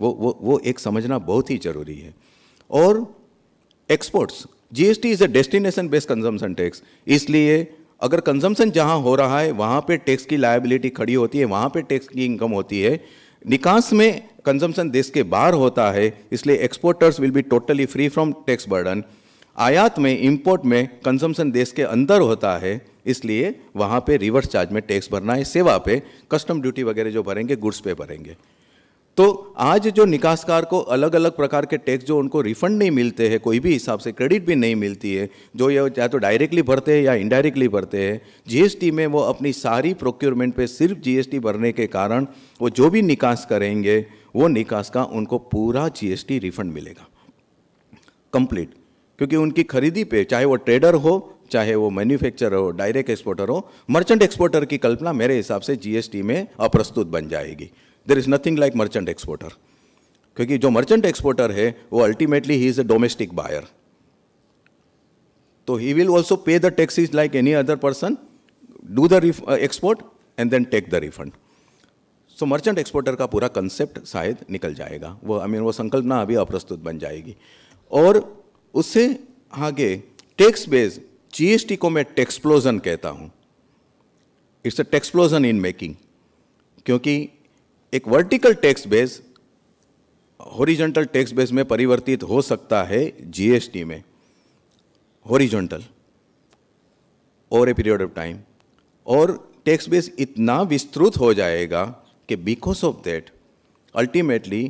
वो वो वो एक समझना बहुत ही जरूरी है और exports GST is a destination based consumption tax इसलिए अगर कंजम्पशन जहाँ हो रहा है वहाँ पे टैक्स की लायबिलिटी खड़ी होती है वहाँ पे टैक्स की इनकम होती है निकास में कंजम्पशन देश के बाहर होता है इसलिए exporters will be totally free from tax burden आयात में इंपोर्ट में कंजम्पशन देश के अंदर होता है इसलिए वहाँ पे रिवर्स चार्ज में टैक्स भरना है सेवा पे कस्टम ड्यूटी वगैरह जो भरेंगे गुड्स पे भरेंगे तो आज जो निकासकार को अलग अलग प्रकार के टैक्स जो उनको रिफंड नहीं मिलते हैं कोई भी हिसाब से क्रेडिट भी नहीं मिलती है जो ये या तो डायरेक्टली भरते हैं या इनडायरेक्टली भरते हैं जीएसटी में वो अपनी सारी प्रोक्योरमेंट पे सिर्फ जीएसटी भरने के कारण वो जो भी निकास करेंगे वो निकास का उनको पूरा जीएसटी रिफंड मिलेगा कंप्लीट क्योंकि उनकी खरीदी पे चाहे वो ट्रेडर हो चाहे वो मैन्युफैक्चरर हो डायरेक्ट एक्सपोर्टर हो मर्चेंट एक्सपोर्टर की कल्पना मेरे हिसाब से जीएसटी में अप्रस्तुत बन जाएगी there is nothing like merchant exporter क्योंकि जो मर्चेंट एक्सपोर्टर है वो ultimately he is a domestic buyer तो he will also pay the tax is like any other person do the export and then take the refund so merchant exporter का पूरा concept शायद निकल जाएगा वो आई I mean mean, वो संकल्पना अभी अप्रस्तुत बन जाएगी और उससे आगे टैक्स बेस जीएसटी को मैं टेक्सप्लोजन कहता हूँ इट्स अ टेक्सप्लोजन इन मेकिंग क्योंकि एक vertical tax base horizontal tax base में परिवर्तित हो सकता है जीएसटी में horizontal over a period of time और टैक्स बेस इतना विस्तृत हो जाएगा कि because of that ultimately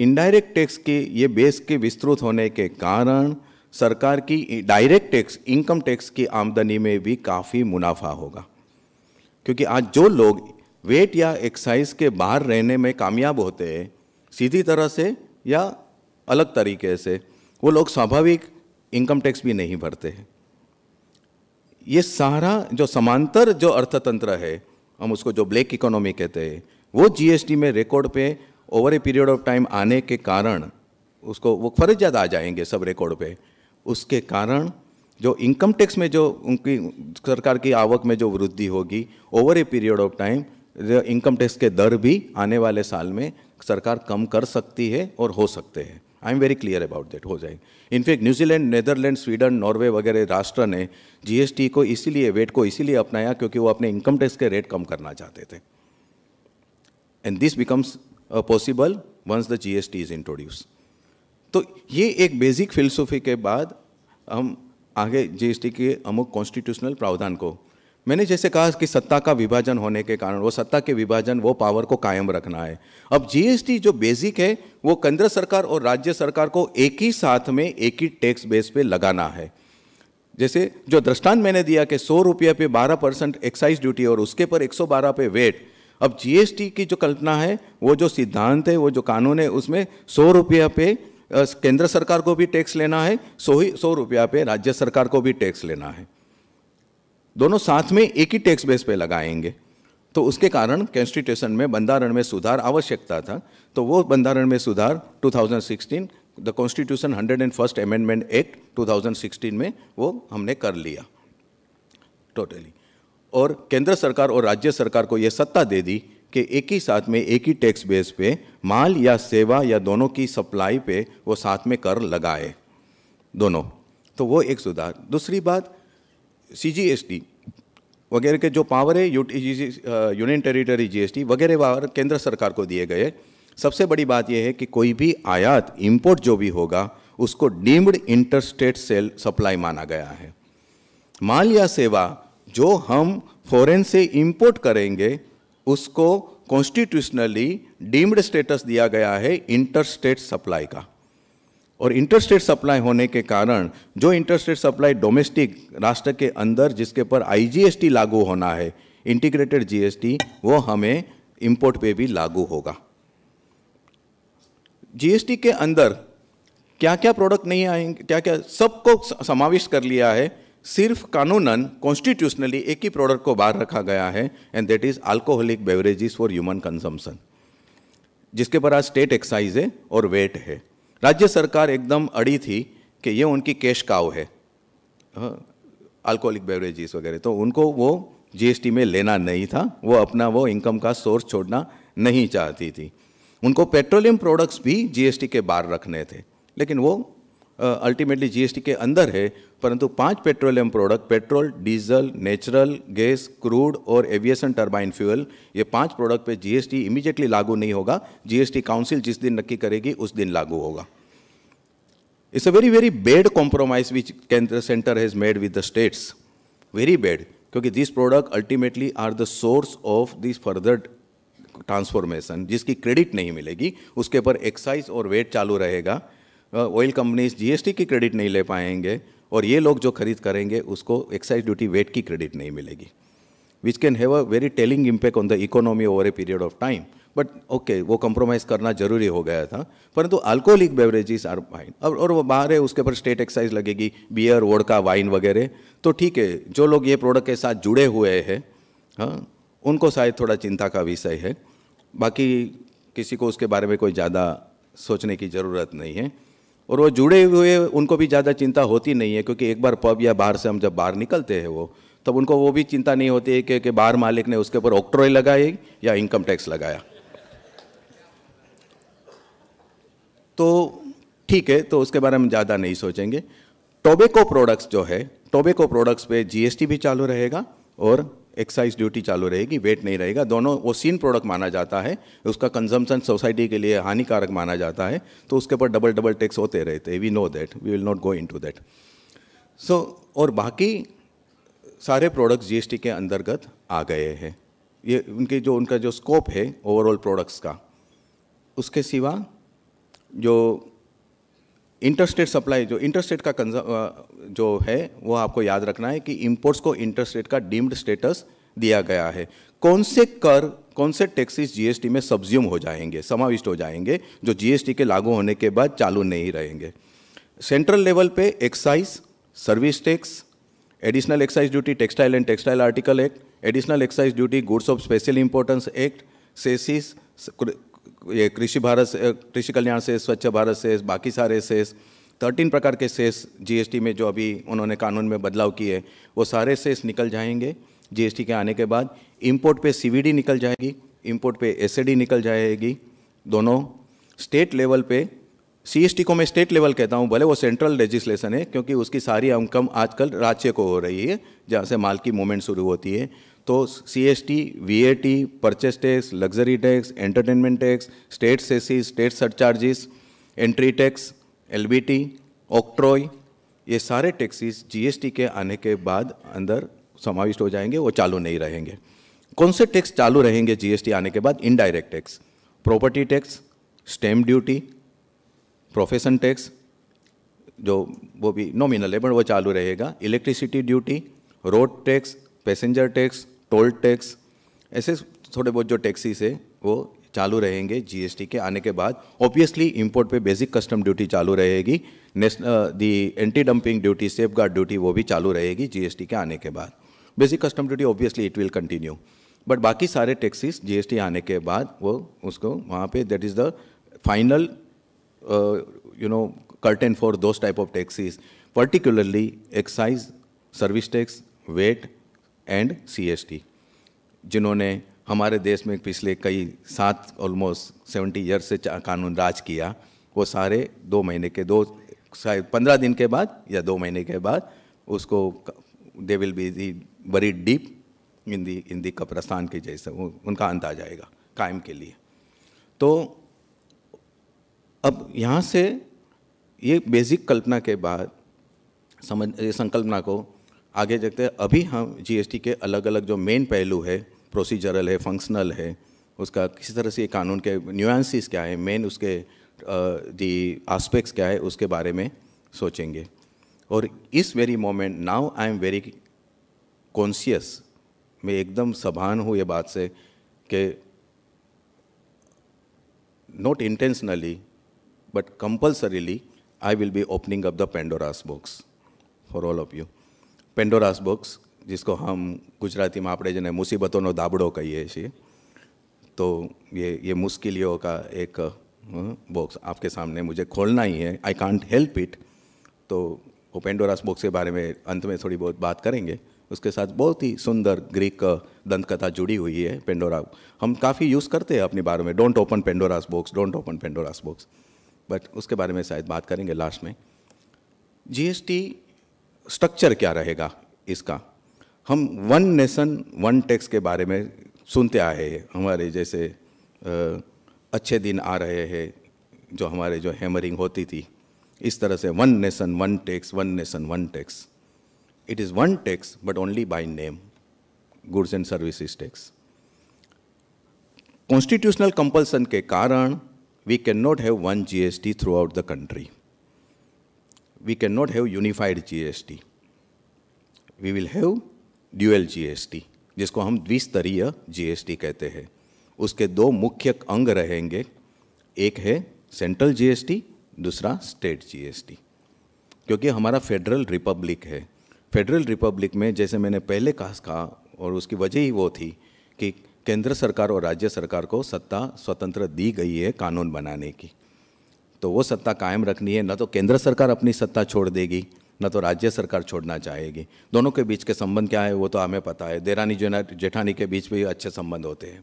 indirect tax के ये बेस के विस्तृत होने के कारण सरकार की डायरेक्ट टैक्स इनकम टैक्स की आमदनी में भी काफ़ी मुनाफा होगा क्योंकि आज जो लोग वेट या एक्सरसाइज के बाहर रहने में कामयाब होते हैं सीधी तरह से या अलग तरीके से वो लोग स्वाभाविक इनकम टैक्स भी नहीं भरते हैं ये सारा जो समांतर जो अर्थतंत्र है हम उसको जो ब्लैक इकोनॉमी कहते हैं वो जीएसटी में रिकॉर्ड पे over a period of time आने के कारण उसको वो ज़्यादा आ जाएंगे सब रिकॉर्ड पे उसके कारण जो इनकम टैक्स में जो उनकी सरकार की आवक में जो वृद्धि होगी over a period of time income tax के दर भी आने वाले साल में सरकार कम कर सकती है और हो सकते हैं I am very clear about that हो जाए in fact New Zealand Netherland Sweden Norway वगैरह राष्ट्र ने जीएसटी को इसीलिए वेट को इसीलिए अपनाया क्योंकि वो अपने इनकम टैक्स के रेट कम करना चाहते थे and this becomes possible once the GST is introduce तो ये एक बेसिक फिलसफी के बाद हम आगे जीएसटी के अमुक कॉन्स्टिट्यूशनल प्रावधान को मैंने जैसे कहा कि सत्ता का विभाजन होने के कारण वो सत्ता के विभाजन वो पावर को कायम रखना है अब जीएसटी जो बेसिक है वो केंद्र सरकार और राज्य सरकार को एक ही साथ में एक ही टैक्स बेस पे लगाना है जैसे जो दृष्टांत मैंने दिया कि सौ रुपये पे बारह परसेंट एक्साइज ड्यूटी और उसके पर एक सौ बारह पे वेट अब जीएसटी की जो कल्पना है वो जो सिद्धांत है वो जो कानून है उसमें सौ रुपये पे केंद्र सरकार को भी टैक्स लेना है सौ ही सौ रुपया पे राज्य सरकार को भी टैक्स लेना है दोनों साथ में एक ही टैक्स बेस पे लगाएंगे तो उसके कारण कॉन्स्टिट्यूशन में बंधारण में सुधार आवश्यकता था तो वो बंधारण में सुधार 2016 the constitution hundred and first amendment act 2016 में वो हमने कर लिया टोटली और केंद्र सरकार और राज्य सरकार को ये सत्ता दे दी कि एक ही साथ में एक ही टैक्स बेस पे माल या सेवा या दोनों की सप्लाई पे वो साथ में कर लगाए दोनों तो वो एक सुधार दूसरी बात सी वगैरह के जो पावर है यू यूनियन टेरिटरी जीएसटी वगैरह पावर केंद्र सरकार को दिए गए सबसे बड़ी बात यह है कि कोई भी आयात इम्पोर्ट जो भी होगा उसको डीम्ड इंटरस्टेट सेल सप्लाई माना गया है माल या सेवा जो हम फॉरेन से इम्पोर्ट करेंगे उसको कॉन्स्टिट्यूशनली डीम्ड स्टेटस दिया गया है इंटर स्टेट सप्लाई का और इंटरस्टेट सप्लाई होने के कारण जो इंटरस्टेट सप्लाई डोमेस्टिक राष्ट्र के अंदर जिसके पर आईजीएसटी लागू होना है इंटीग्रेटेड जीएसटी वो हमें इंपोर्ट पे भी लागू होगा जीएसटी के अंदर क्या क्या प्रोडक्ट नहीं आएंगे क्या क्या सबको समाविष्ट कर लिया है सिर्फ कानूनन कॉन्स्टिट्यूशनली एक ही प्रोडक्ट को बाहर रखा गया है and that is alcoholic beverages for human consumption जिसके पर आज स्टेट एक्साइज है और वेट है राज्य सरकार एकदम अड़ी थी कि ये उनकी कैश काव है अल्कोहलिक हाँ, बेवरेजेस वगैरह तो उनको वो जीएसटी में लेना नहीं था वो अपना वो इनकम का सोर्स छोड़ना नहीं चाहती थी उनको पेट्रोलियम प्रोडक्ट्स भी जीएसटी के बाहर रखने थे लेकिन वो अल्टीमेटली जीएसटी के अंदर है परंतु पांच petroleum product petrol diesel natural gas crude और एविएशन टर्बाइन फ्यूल ये पांच प्रोडक्ट पे जीएसटी इमीजिएटली लागू नहीं होगा जीएसटी काउंसिल जिस दिन नक्की करेगी उस दिन लागू होगा it's a very very bad compromise which केंद्र centre has made with the states very bad क्योंकि this product ultimately are the source of this further transformation जिसकी क्रेडिट नहीं मिलेगी उसके ऊपर एक्साइज और वेट चालू रहेगा ऑयल कंपनीज जीएसटी की क्रेडिट नहीं ले पाएंगे और ये लोग जो खरीद करेंगे उसको एक्साइज ड्यूटी वेट की क्रेडिट नहीं मिलेगी which can have a very telling impact on the economy over a period of time but okay वो कंप्रोमाइज़ करना जरूरी हो गया था परंतु अल्कोहलिक बेवरेजेस आर फाइन अब और वो बाहर है उसके ऊपर स्टेट एक्साइज लगेगी बियर वोडका वाइन वगैरह तो ठीक है जो लोग ये प्रोडक्ट के साथ जुड़े हुए हैं हाँ उनको शायद थोड़ा चिंता का विषय है बाकी किसी को उसके बारे में कोई ज़्यादा सोचने की ज़रूरत नहीं है और वो जुड़े हुए उनको भी ज़्यादा चिंता होती नहीं है क्योंकि एक बार पब या बाहर से हम जब बाहर निकलते हैं वो तब उनको वो भी चिंता नहीं होती है कि, बाहर मालिक ने उसके ऊपर ऑक्ट्रॉय लगाई या इनकम टैक्स लगाया तो ठीक है तो उसके बारे में ज़्यादा नहीं सोचेंगे टोबेको प्रोडक्ट्स जो है टोबेको प्रोडक्ट्स पे जीएसटी भी चालू रहेगा और एक्साइज ड्यूटी चालू रहेगी वेट नहीं रहेगा दोनों वो सीन प्रोडक्ट माना जाता है उसका कंजम्पशन सोसाइटी के लिए हानिकारक माना जाता है तो उसके ऊपर डबल डबल टैक्स होते रहते we know that we will not go into that so और बाकी सारे प्रोडक्ट्स जीएसटी के अंतर्गत आ गए हैं ये उनके जो उनका जो स्कोप है ओवरऑल प्रोडक्ट्स का उसके सिवा जो इंटरस्टेट सप्लाई जो इंटरस्टेट का जो है वो आपको याद रखना है कि इम्पोर्ट्स को इंटरस्टेट का डीम्ड स्टेटस दिया गया है कौन से कर कौन से टैक्सेस जीएसटी में सब्ज्यूम हो जाएंगे समाविष्ट हो जाएंगे जो जीएसटी के लागू होने के बाद चालू नहीं रहेंगे सेंट्रल लेवल पे excise service tax additional excise duty textile and textile article act additional excise duty goods of special importance act cesses ये कृषि भारत से कृषि कल्याण सेस स्वच्छ भारत सेस बाकी सारे सेस थर्टीन प्रकार के सेस जीएसटी में जो अभी उन्होंने कानून में बदलाव किए वो सारे सेस निकल जाएंगे जीएसटी के आने के बाद इंपोर्ट पे सीवीडी निकल जाएगी इंपोर्ट पे एसएडी निकल जाएगी दोनों स्टेट लेवल पे सीएसटी को मैं स्टेट लेवल कहता हूँ भले वो सेंट्रल लेजिस्लेशन है क्योंकि उसकी सारी अंकम आजकल राज्य को हो रही है जहाँ से माल की मूवमेंट शुरू होती है तो C S T V A T purchase tax luxury tax entertainment tax state cess state surcharges entry tax L B T octroi ये सारे टैक्सीज टी के आने के बाद अंदर समाविष्ट हो जाएंगे वो चालू नहीं रहेंगे कौन से टैक्स चालू रहेंगे जी एस टी आने के बाद indirect tax property tax stamp duty profession tax जो वो भी नॉमिनल है बट वो चालू रहेगा electricity duty road tax passenger tax toll tax ऐसे थोड़े बहुत जो टैक्सी है वो चालू रहेंगे जीएसटी के आने के बाद ऑब्वियसली इंपोर्ट पे बेसिक कस्टम ड्यूटी चालू रहेगी national the anti dumping duty safeguard duty वो भी चालू रहेगी जीएसटी के आने के बाद basic custom duty obviously it will continue but बाकी सारे टैक्सीज जीएसटी आने के बाद वो उसको वहाँ पे that is the final you know curtain for those type of taxes particularly excise service tax VAT and CST जिन्होंने हमारे देश में पिछले कई सात ऑलमोस्ट सेवेंटी ईयर्स से कानून राज किया वो सारे दो महीने के दो शायद पंद्रह दिन के बाद या दो महीने के बाद उसको दे विल बी दी बरी डीप इन दी इन दी कब्रस्तान के जैसे उनका अंत आ जाएगा कायम के लिए तो अब यहाँ से ये बेसिक कल्पना के बाद समझ ये संकल्पना को आगे देखते हैं अभी हम जीएसटी के अलग अलग जो मेन पहलू है प्रोसीजरल है फंक्शनल है उसका किसी तरह से कानून के न्यूंसिस क्या है मेन उसके दी आस्पेक्ट्स क्या है उसके बारे में सोचेंगे और इस very moment now I am very conscious मैं एकदम सभान हूँ ये बात से कि not intentionally but compulsorily I will be opening up the Pandora's books for all of you Pandora's box जिसको हम गुजराती में આપણે જેને મુસીબતોનો कही है છીએ तो ये ये मुश्किलियों का एक बॉक्स हम्म, आपके सामने मुझे खोलना ही है आई कांट हेल्प इट तो वो पेंडोरास बॉक्स के बारे में अंत में थोड़ी बहुत बात करेंगे उसके साथ बहुत ही सुंदर ग्रीक uh, दंतकथा जुड़ी हुई है पेंडोरा हम काफ़ी यूज़ करते हैं अपने बारे में don't open Pandora's box don't open Pandora's box but उसके बारे में शायद बात करेंगे लास्ट में जीएसटी स्ट्रक्चर क्या रहेगा इसका हम वन नेशन वन टैक्स के बारे में सुनते आए हैं हमारे जैसे अच्छे दिन आ रहे हैं जो हमारे जो हैमरिंग होती थी इस तरह से one nation one tax one nation one tax it is one tax but only by name goods and services tax constitutional compulsion के कारण we can not have one GST throughout the country we cannot have unified GST. We will have dual GST, जिसको हम द्विस्तरीय GST कहते हैं उसके दो मुख्य अंग रहेंगे एक है सेंट्रल GST, दूसरा स्टेट GST. क्योंकि हमारा फेडरल रिपब्लिक है फेडरल रिपब्लिक में जैसे मैंने पहले कहा कहा और उसकी वजह ही वो थी कि केंद्र सरकार और राज्य सरकार को सत्ता स्वतंत्र दी गई है कानून बनाने की तो वो सत्ता कायम रखनी है न तो केंद्र सरकार अपनी सत्ता छोड़ देगी न तो राज्य सरकार छोड़ना चाहेगी दोनों के बीच के संबंध क्या है वो तो हमें पता है देरानी जेठानी के बीच भी अच्छे संबंध होते हैं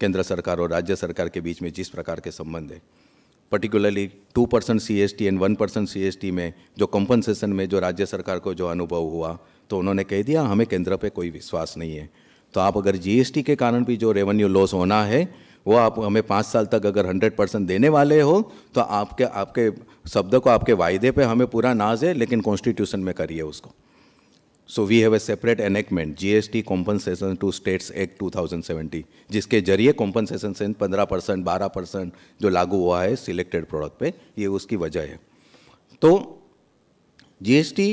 केंद्र सरकार और राज्य सरकार के बीच में जिस प्रकार के संबंध है particularly two percent C S T and one percent C S T में जो कंपनसेशन में जो राज्य सरकार को जो अनुभव हुआ तो उन्होंने कह दिया हमें केंद्र पे कोई विश्वास नहीं है तो आप अगर टी के कारण भी जो रेवेन्यू लॉस होना है वो आप हमें पाँच साल तक अगर हंड्रेड परसेंट देने वाले हो तो आपके आपके शब्द को आपके वायदे पे हमें पूरा नाज है लेकिन कॉन्स्टिट्यूशन में करिए उसको so we have a separate enactment G S T compensation to states act two thousand seventy जिसके जरिए कॉम्पनसेशन से पंद्रह परसेंट बारह परसेंट जो लागू हुआ है सिलेक्टेड प्रोडक्ट पे ये उसकी वजह है तो G S T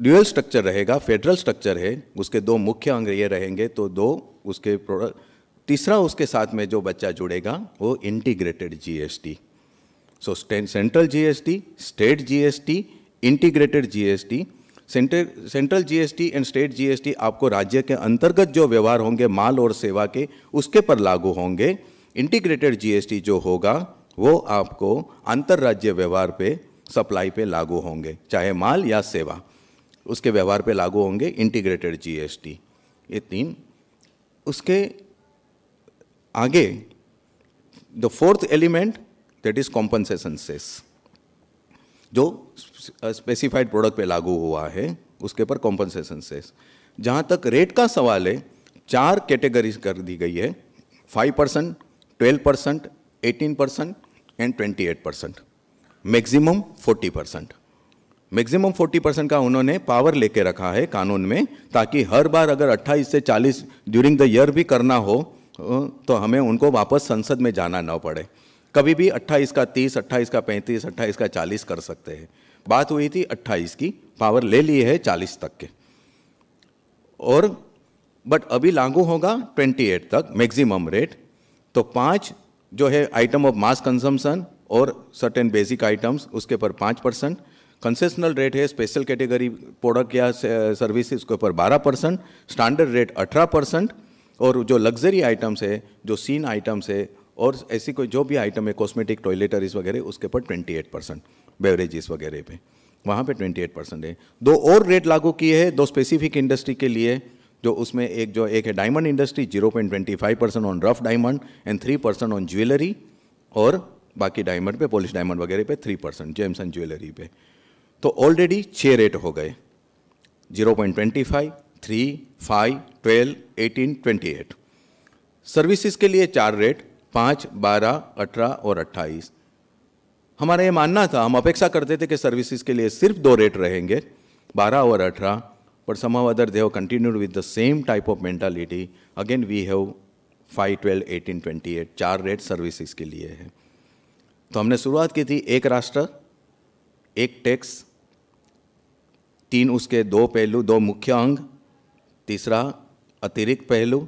dual structure रहेगा फेडरल स्ट्रक्चर है उसके दो मुख्य अंग ये रहेंगे तो दो उसके प्रोडक्ट तीसरा उसके साथ में जो बच्चा जुड़ेगा वो integrated GST so central GST state GST integrated GST central GST and state GST आपको राज्य के अंतर्गत जो व्यवहार होंगे माल और सेवा के उसके पर लागू होंगे इंटीग्रेटेड जीएसटी जो होगा वो आपको अंतर्राज्य व्यवहार पे सप्लाई पे लागू होंगे चाहे माल या सेवा उसके व्यवहार पे लागू होंगे इंटीग्रेटेड जीएसटी ये तीन उसके आगे the fourth element that is compensation cess जो स्पेसिफाइड प्रोडक्ट पे लागू हुआ है उसके पर कॉम्पनसेशन सेस जहाँ तक रेट का सवाल है चार कैटेगरीज कर दी गई है five percent twelve percent eighteen percent and twenty eight percent maximum forty percent maximum forty percent का उन्होंने पावर लेके रखा है कानून में ताकि हर बार अगर अट्ठाईस से चालीस ड्यूरिंग द ईयर भी करना हो तो हमें उनको वापस संसद में जाना ना पड़े कभी भी 28 का 30, 28 का 35, 28 का 40 कर सकते हैं बात हुई थी 28 की पावर ले ली है 40 तक के और बट अभी लागू होगा 28 तक मैक्सिमम रेट तो पाँच जो है आइटम ऑफ मास कंजम्पशन और सर्टेन बेसिक आइटम्स उसके ऊपर पाँच परसेंट कंसेशनल रेट है स्पेशल कैटेगरी प्रोडक्ट या सर्विसेज के ऊपर बारह परसेंट स्टैंडर्ड रेट अठारह परसेंट और जो लग्जरी आइटम्स है जो सीन आइटम्स है और ऐसी कोई जो भी आइटम है कॉस्मेटिक टॉयलेटरीज वगैरह उसके ऊपर एट परसेंट बेवरेजेस वगैरह पे वहाँ पे एट परसेंट है दो और रेट लागू किए हैं दो स्पेसिफिक इंडस्ट्री के लिए जो उसमें एक जो एक है diamond industry zero point twenty five percent on rough diamond and three percent on jewellery और बाकी डायमंड पे पॉलिश डायमंड वगैरह पे three percent gems and jewellery पे तो ऑलरेडी छः रेट हो गए zero point twenty five three five twelve eighteen twenty eight services के लिए चार रेट पाँच बारह अठारह और अट्ठाईस हमारा ये मानना था हम अपेक्षा करते थे कि सर्विसेज के लिए सिर्फ दो रेट रहेंगे बारह और अठारह पर समाव other they've continued with the same type of mentality again we have five twelve eighteen twenty eight चार रेट सर्विसेज के लिए है तो हमने शुरुआत की थी एक राष्ट्र एक टैक्स तीन उसके दो पहलू दो मुख्य अंग तीसरा अतिरिक्त पहलू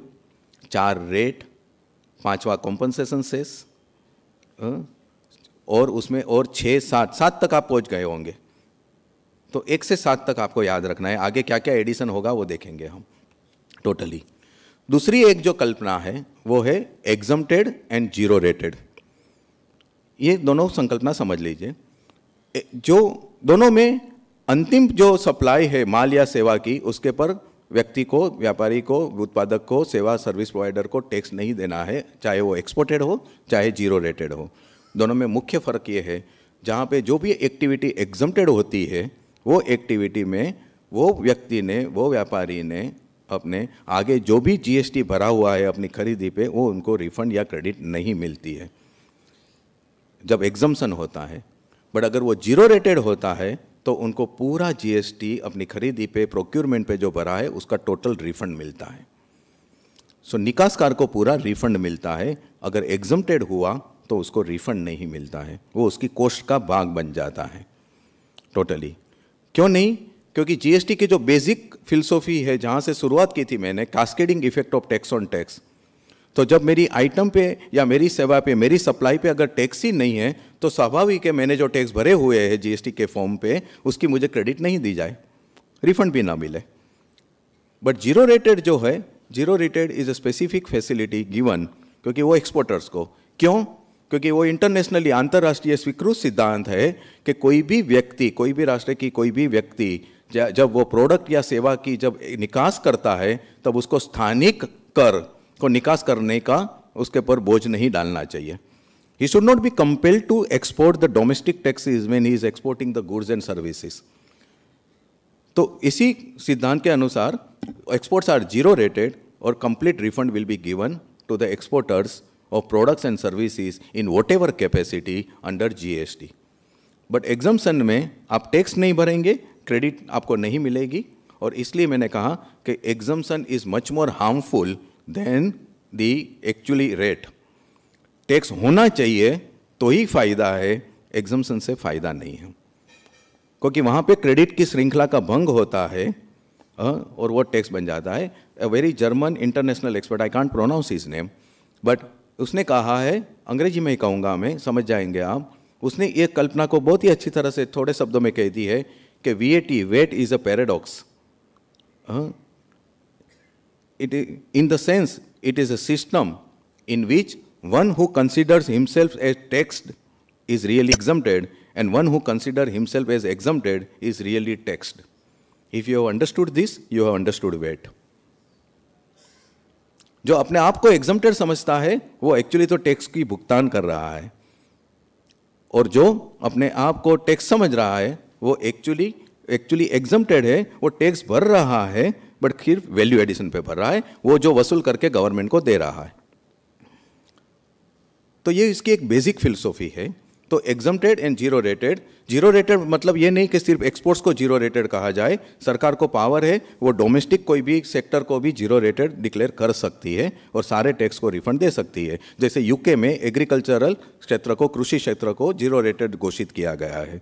चार रेट पांचवा कॉम्पनसेशन सेस और उसमें और छः सात सात तक आप पहुंच गए होंगे तो एक से सात तक आपको याद रखना है आगे क्या क्या एडिशन होगा वो देखेंगे हम टोटली दूसरी एक जो कल्पना है वो है एग्जम्प्टेड एंड जीरो रेटेड ये दोनों संकल्पना समझ लीजिए जो दोनों में अंतिम जो सप्लाई है माल या सेवा की उसके पर व्यक्ति को व्यापारी को उत्पादक को सेवा सर्विस प्रोवाइडर को टैक्स नहीं देना है चाहे वो एक्सपोर्टेड हो चाहे जीरो रेटेड हो दोनों में मुख्य फ़र्क ये है जहाँ पे जो भी एक्टिविटी एग्जम्प्टेड होती है वो एक्टिविटी में वो व्यक्ति ने वो व्यापारी ने अपने आगे जो भी जीएसटी भरा हुआ है अपनी खरीदी पे वो उनको रिफंड या क्रेडिट नहीं मिलती है जब एग्जम्सन होता है बट अगर वो जीरो रेटेड होता है तो उनको पूरा जीएसटी अपनी खरीदी पे प्रोक्यूरमेंट पे जो भरा है उसका टोटल रिफंड मिलता है सो so, निकासकार को पूरा रिफंड मिलता है अगर एग्जम्पटेड हुआ तो उसको रिफंड नहीं मिलता है वो उसकी कोस्ट का भाग बन जाता है टोटली क्यों नहीं क्योंकि जीएसटी की जो बेसिक फिलसोफी है जहाँ से शुरुआत की थी मैंने cascading effect of tax on tax तो जब मेरी आइटम पे या मेरी सेवा पे मेरी सप्लाई पे अगर टैक्स ही नहीं है तो स्वाभाविक है मैंने जो टैक्स भरे हुए हैं जीएसटी के फॉर्म पे उसकी मुझे क्रेडिट नहीं दी जाए रिफंड भी ना मिले बट जीरो रेटेड जो है zero rated is a specific facility given क्योंकि वो एक्सपोर्टर्स को क्यों क्योंकि वो इंटरनेशनली अंतर्राष्ट्रीय स्वीकृत सिद्धांत है कि कोई भी व्यक्ति कोई भी राष्ट्र की कोई भी व्यक्ति जब वो प्रोडक्ट या सेवा की जब निकास करता है तब उसको स्थानिक कर को निकास करने का उसके ऊपर बोझ नहीं डालना चाहिए he should not be compelled to export the domestic taxes main he is exporting the goods and services तो इसी सिद्धांत के अनुसार एक्सपोर्ट्स आर जीरो रेटेड और complete refund will be given to the exporters of products and services in whatever capacity under GST but exemption में आप tax नहीं भरेंगे क्रेडिट आपको नहीं मिलेगी और इसलिए मैंने कहा कि exemption is much more harmful than the actually rate tax होना चाहिए तो ही फायदा है एग्जम्सन से फायदा नहीं है क्योंकि वहाँ पे क्रेडिट की श्रृंखला का भंग होता है और वो टैक्स बन जाता है a very German international expert I can't pronounce his name but उसने कहा है अंग्रेजी में ही कहूँगा मैं समझ जाएंगे आप उसने ये कल्पना को बहुत ही अच्छी तरह से थोड़े शब्दों में कह दी है कि V A T VAT is a paradox it, in the sense, it is a system in which one who considers himself as taxed is really exempted, and one who considers himself as exempted is really taxed. If you have understood this, you have understood weight. जो अपने आप को exempted समझता है वो actually तो tax की भुगतान कर रहा है और जो अपने आप को टैक्स समझ रहा है वो एक्चुअली एक्चुअली एग्जम्प्टेड है वो टैक्स भर रहा है बट सिर्फ वैल्यू एडिशन पे भर रहा है वो जो वसूल करके गवर्नमेंट को दे रहा है तो ये इसकी एक बेसिक फिलसफी है तो exempted and zero rated zero rated मतलब ये नहीं कि सिर्फ एक्सपोर्ट्स को जीरो रेटेड कहा जाए सरकार को पावर है वो डोमेस्टिक कोई भी सेक्टर को भी जीरो रेटेड डिक्लेयर कर सकती है और सारे टैक्स को रिफंड दे सकती है जैसे यूके में एग्रीकल्चरल क्षेत्र को कृषि क्षेत्र को जीरो रेटेड घोषित किया गया है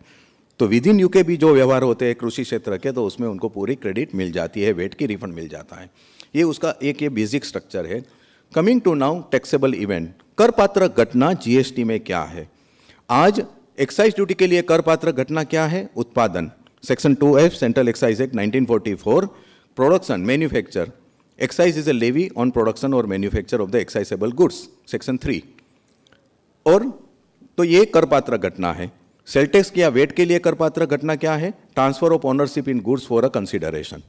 तो विद इन यूके भी जो व्यवहार होते हैं कृषि क्षेत्र के तो उसमें उनको पूरी क्रेडिट मिल जाती है वेट की रिफंड मिल जाता है ये उसका एक ये बेसिक स्ट्रक्चर है coming to now taxable event कर पात्र घटना जीएसटी में क्या है आज एक्साइज ड्यूटी के लिए कर पात्र घटना क्या है उत्पादन section two F central excise act nineteen production manufacture excise is a levy on production और manufacture of the excisable goods section three और तो ये कर पात्र घटना है सेल्टेक्स या वेट के लिए करपात्र घटना क्या है transfer of ownership in goods for a consideration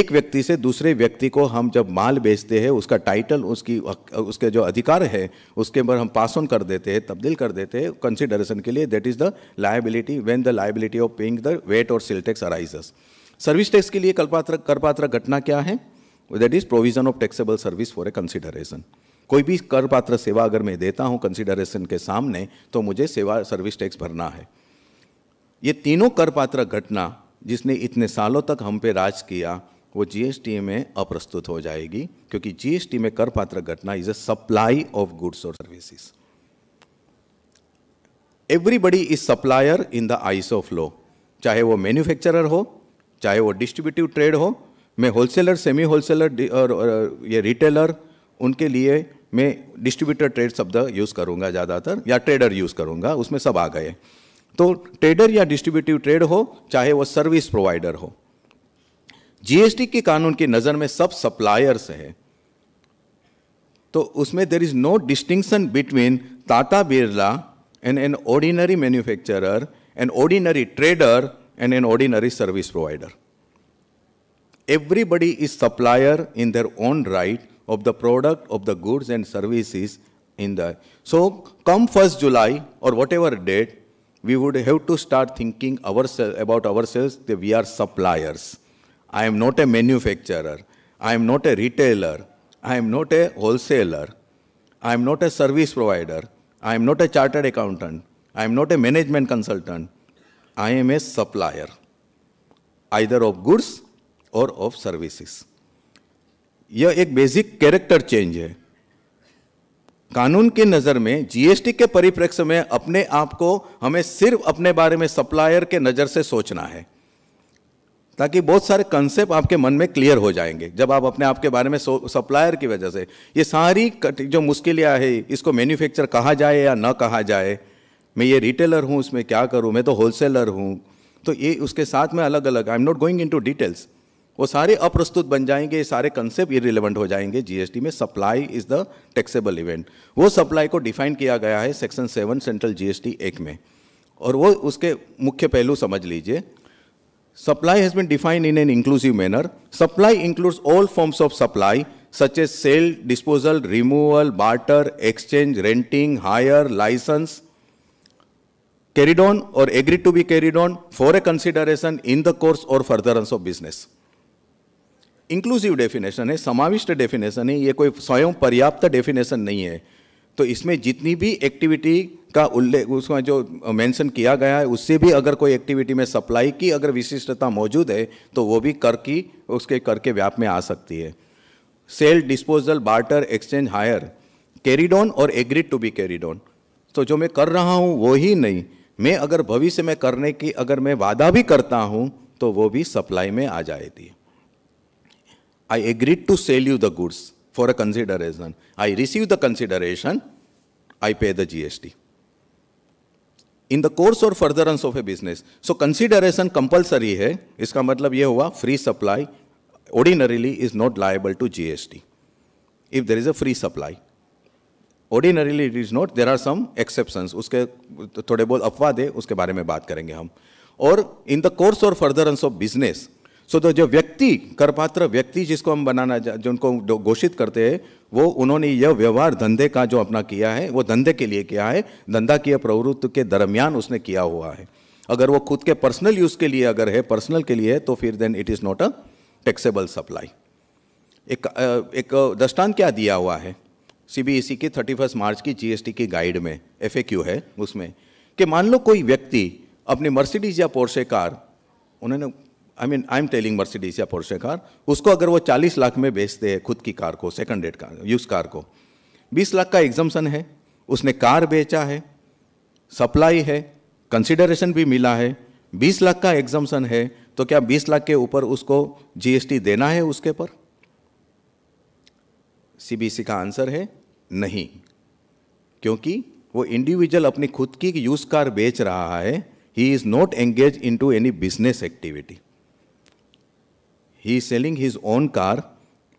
एक व्यक्ति से दूसरे व्यक्ति को हम जब माल बेचते हैं उसका टाइटल उसकी उसके जो अधिकार है उसके ऊपर हम पास ऑन कर देते हैं तब्दील कर देते हैं कंसिडरेशन के लिए that is the liability when the liability of paying the VAT और sale arise arises service tax के लिए कलपात्र करपात्र घटना क्या है that is provision of taxable service for a consideration कोई भी कर पात्र सेवा अगर मैं देता हूँ कंसिडरेशन के सामने तो मुझे सेवा सर्विस टैक्स भरना है ये तीनों कर पात्र घटना जिसने इतने सालों तक हम पे राज किया वो जीएसटी में अप्रस्तुत हो जाएगी क्योंकि जीएसटी में कर पात्र घटना is a supply of goods और services everybody is supplier in the eyes of law चाहे वो मैन्युफैक्चरर हो चाहे वो डिस्ट्रीब्यूटिव ट्रेड हो मैं होलसेलर सेमी होलसेलर और ये रिटेलर उनके लिए मैं डिस्ट्रीब्यूटर ट्रेड शब्द यूज़ करूँगा ज़्यादातर या ट्रेडर यूज़ करूँगा उसमें सब आ गए तो ट्रेडर या डिस्ट्रीब्यूटिव ट्रेड हो चाहे वह सर्विस प्रोवाइडर हो जीएसटी के कानून की नज़र में सब सप्लायर्स है तो उसमें there is no distinction between Tata Birla and an ordinary manufacturer an ordinary trader and an ordinary service provider everybody is supplier in their own right of the product of the goods and services in the so come 1st july or whatever date we would have to start thinking ourselves about ourselves that we are suppliers i am not a manufacturer i am not a retailer i am not a wholesaler i am not a service provider i am not a chartered accountant i am not a management consultant i am a supplier either of goods or of services यह एक basic character change है कानून की नज़र में GST के परिप्रेक्ष्य में अपने आप को हमें सिर्फ अपने बारे में सप्लायर के नज़र से सोचना है ताकि बहुत सारे कंसेप्ट आपके मन में क्लियर हो जाएंगे जब आप अपने आप के बारे में सप्लायर की वजह से ये सारी जो मुश्किलें है इसको मैन्युफैक्चर कहा जाए या ना कहा जाए मैं ये रिटेलर हूँ उसमें क्या करूँ मैं तो होलसेलर हूँ तो ये उसके साथ में अलग अलग I am not going into details वो सारे अप्रस्तुत बन जाएंगे ये सारे कंसेप्ट इरिलेवेंट हो जाएंगे जीएसटी में supply is the taxable event वो सप्लाई को डिफाइन किया गया है section seven central GST act में और वो उसके मुख्य पहलू समझ लीजिए supply has been defined in an inclusive manner supply includes all forms of supply such as sale disposal removal barter exchange renting hire licence carried on और or to be be for a consideration in the course और course of business inclusive definition है समाविष्ट definition है ये कोई स्वयं पर्याप्त definition नहीं है तो इसमें जितनी भी एक्टिविटी का उल्लेख उसमें जो मेंशन किया गया है उससे भी अगर कोई एक्टिविटी में सप्लाई की अगर विशिष्टता मौजूद है तो वो भी कर की उसके कर के व्याप में आ सकती है sale disposal barter exchange hire carried on और एग्रीड टू बी कैरीडोन तो जो मैं कर रहा हूँ वो ही नहीं मैं अगर भविष्य में करने की अगर मैं वादा भी करता हूँ तो वो भी सप्लाई में आ जाएगी I agreed to sell you the goods for a consideration. I receive the consideration, I pay the GST. In the course और furtherance of a business so consideration compulsory है इसका मतलब यह हुआ free supply ordinarily is not liable to GST if there is a free supply ordinarily it is not there are some exceptions उसके थोड़े बहुत अफवाह दे उसके बारे में बात करेंगे हम और इन द कोर्स और फर्दरेंस ऑफ बिजनेस सो तो जो व्यक्ति करपात्र व्यक्ति जिसको हम बनाना जिनको घोषित करते हैं वो उन्होंने यह व्यवहार धंधे का जो अपना किया है वो धंधे के लिए किया है धंधा की प्रवृत्ति के दरमियान उसने किया हुआ है अगर वो खुद के पर्सनल यूज़ के लिए अगर है पर्सनल के लिए है तो फिर then it is not a taxable supply एक एक दृष्टांत क्या दिया हुआ है सी बी एस ई की थर्टी फर्स्ट मार्च की जी एस टी की गाइड में एफ ए क्यू है उसमें कि मान लो कोई व्यक्ति अपनी मर्सिडीज या पोर्शे कार उन्होंने I mean I am telling Mercedes या पोर्शे कार उसको अगर वो 40 लाख में बेचते हैं खुद की कार को second hand car use car को 20 लाख का एग्जाम्सन है उसने कार बेचा है सप्लाई है कंसिडरेशन भी मिला है 20 लाख का एग्जाम्सन है तो क्या 20 लाख के ऊपर उसको जीएसटी देना है उसके पर सीबीसी का आंसर है नहीं क्योंकि वो इंडिविजुअल अपनी खुद की यूज कार बेच रहा है he is not engage into any business activity he selling his own car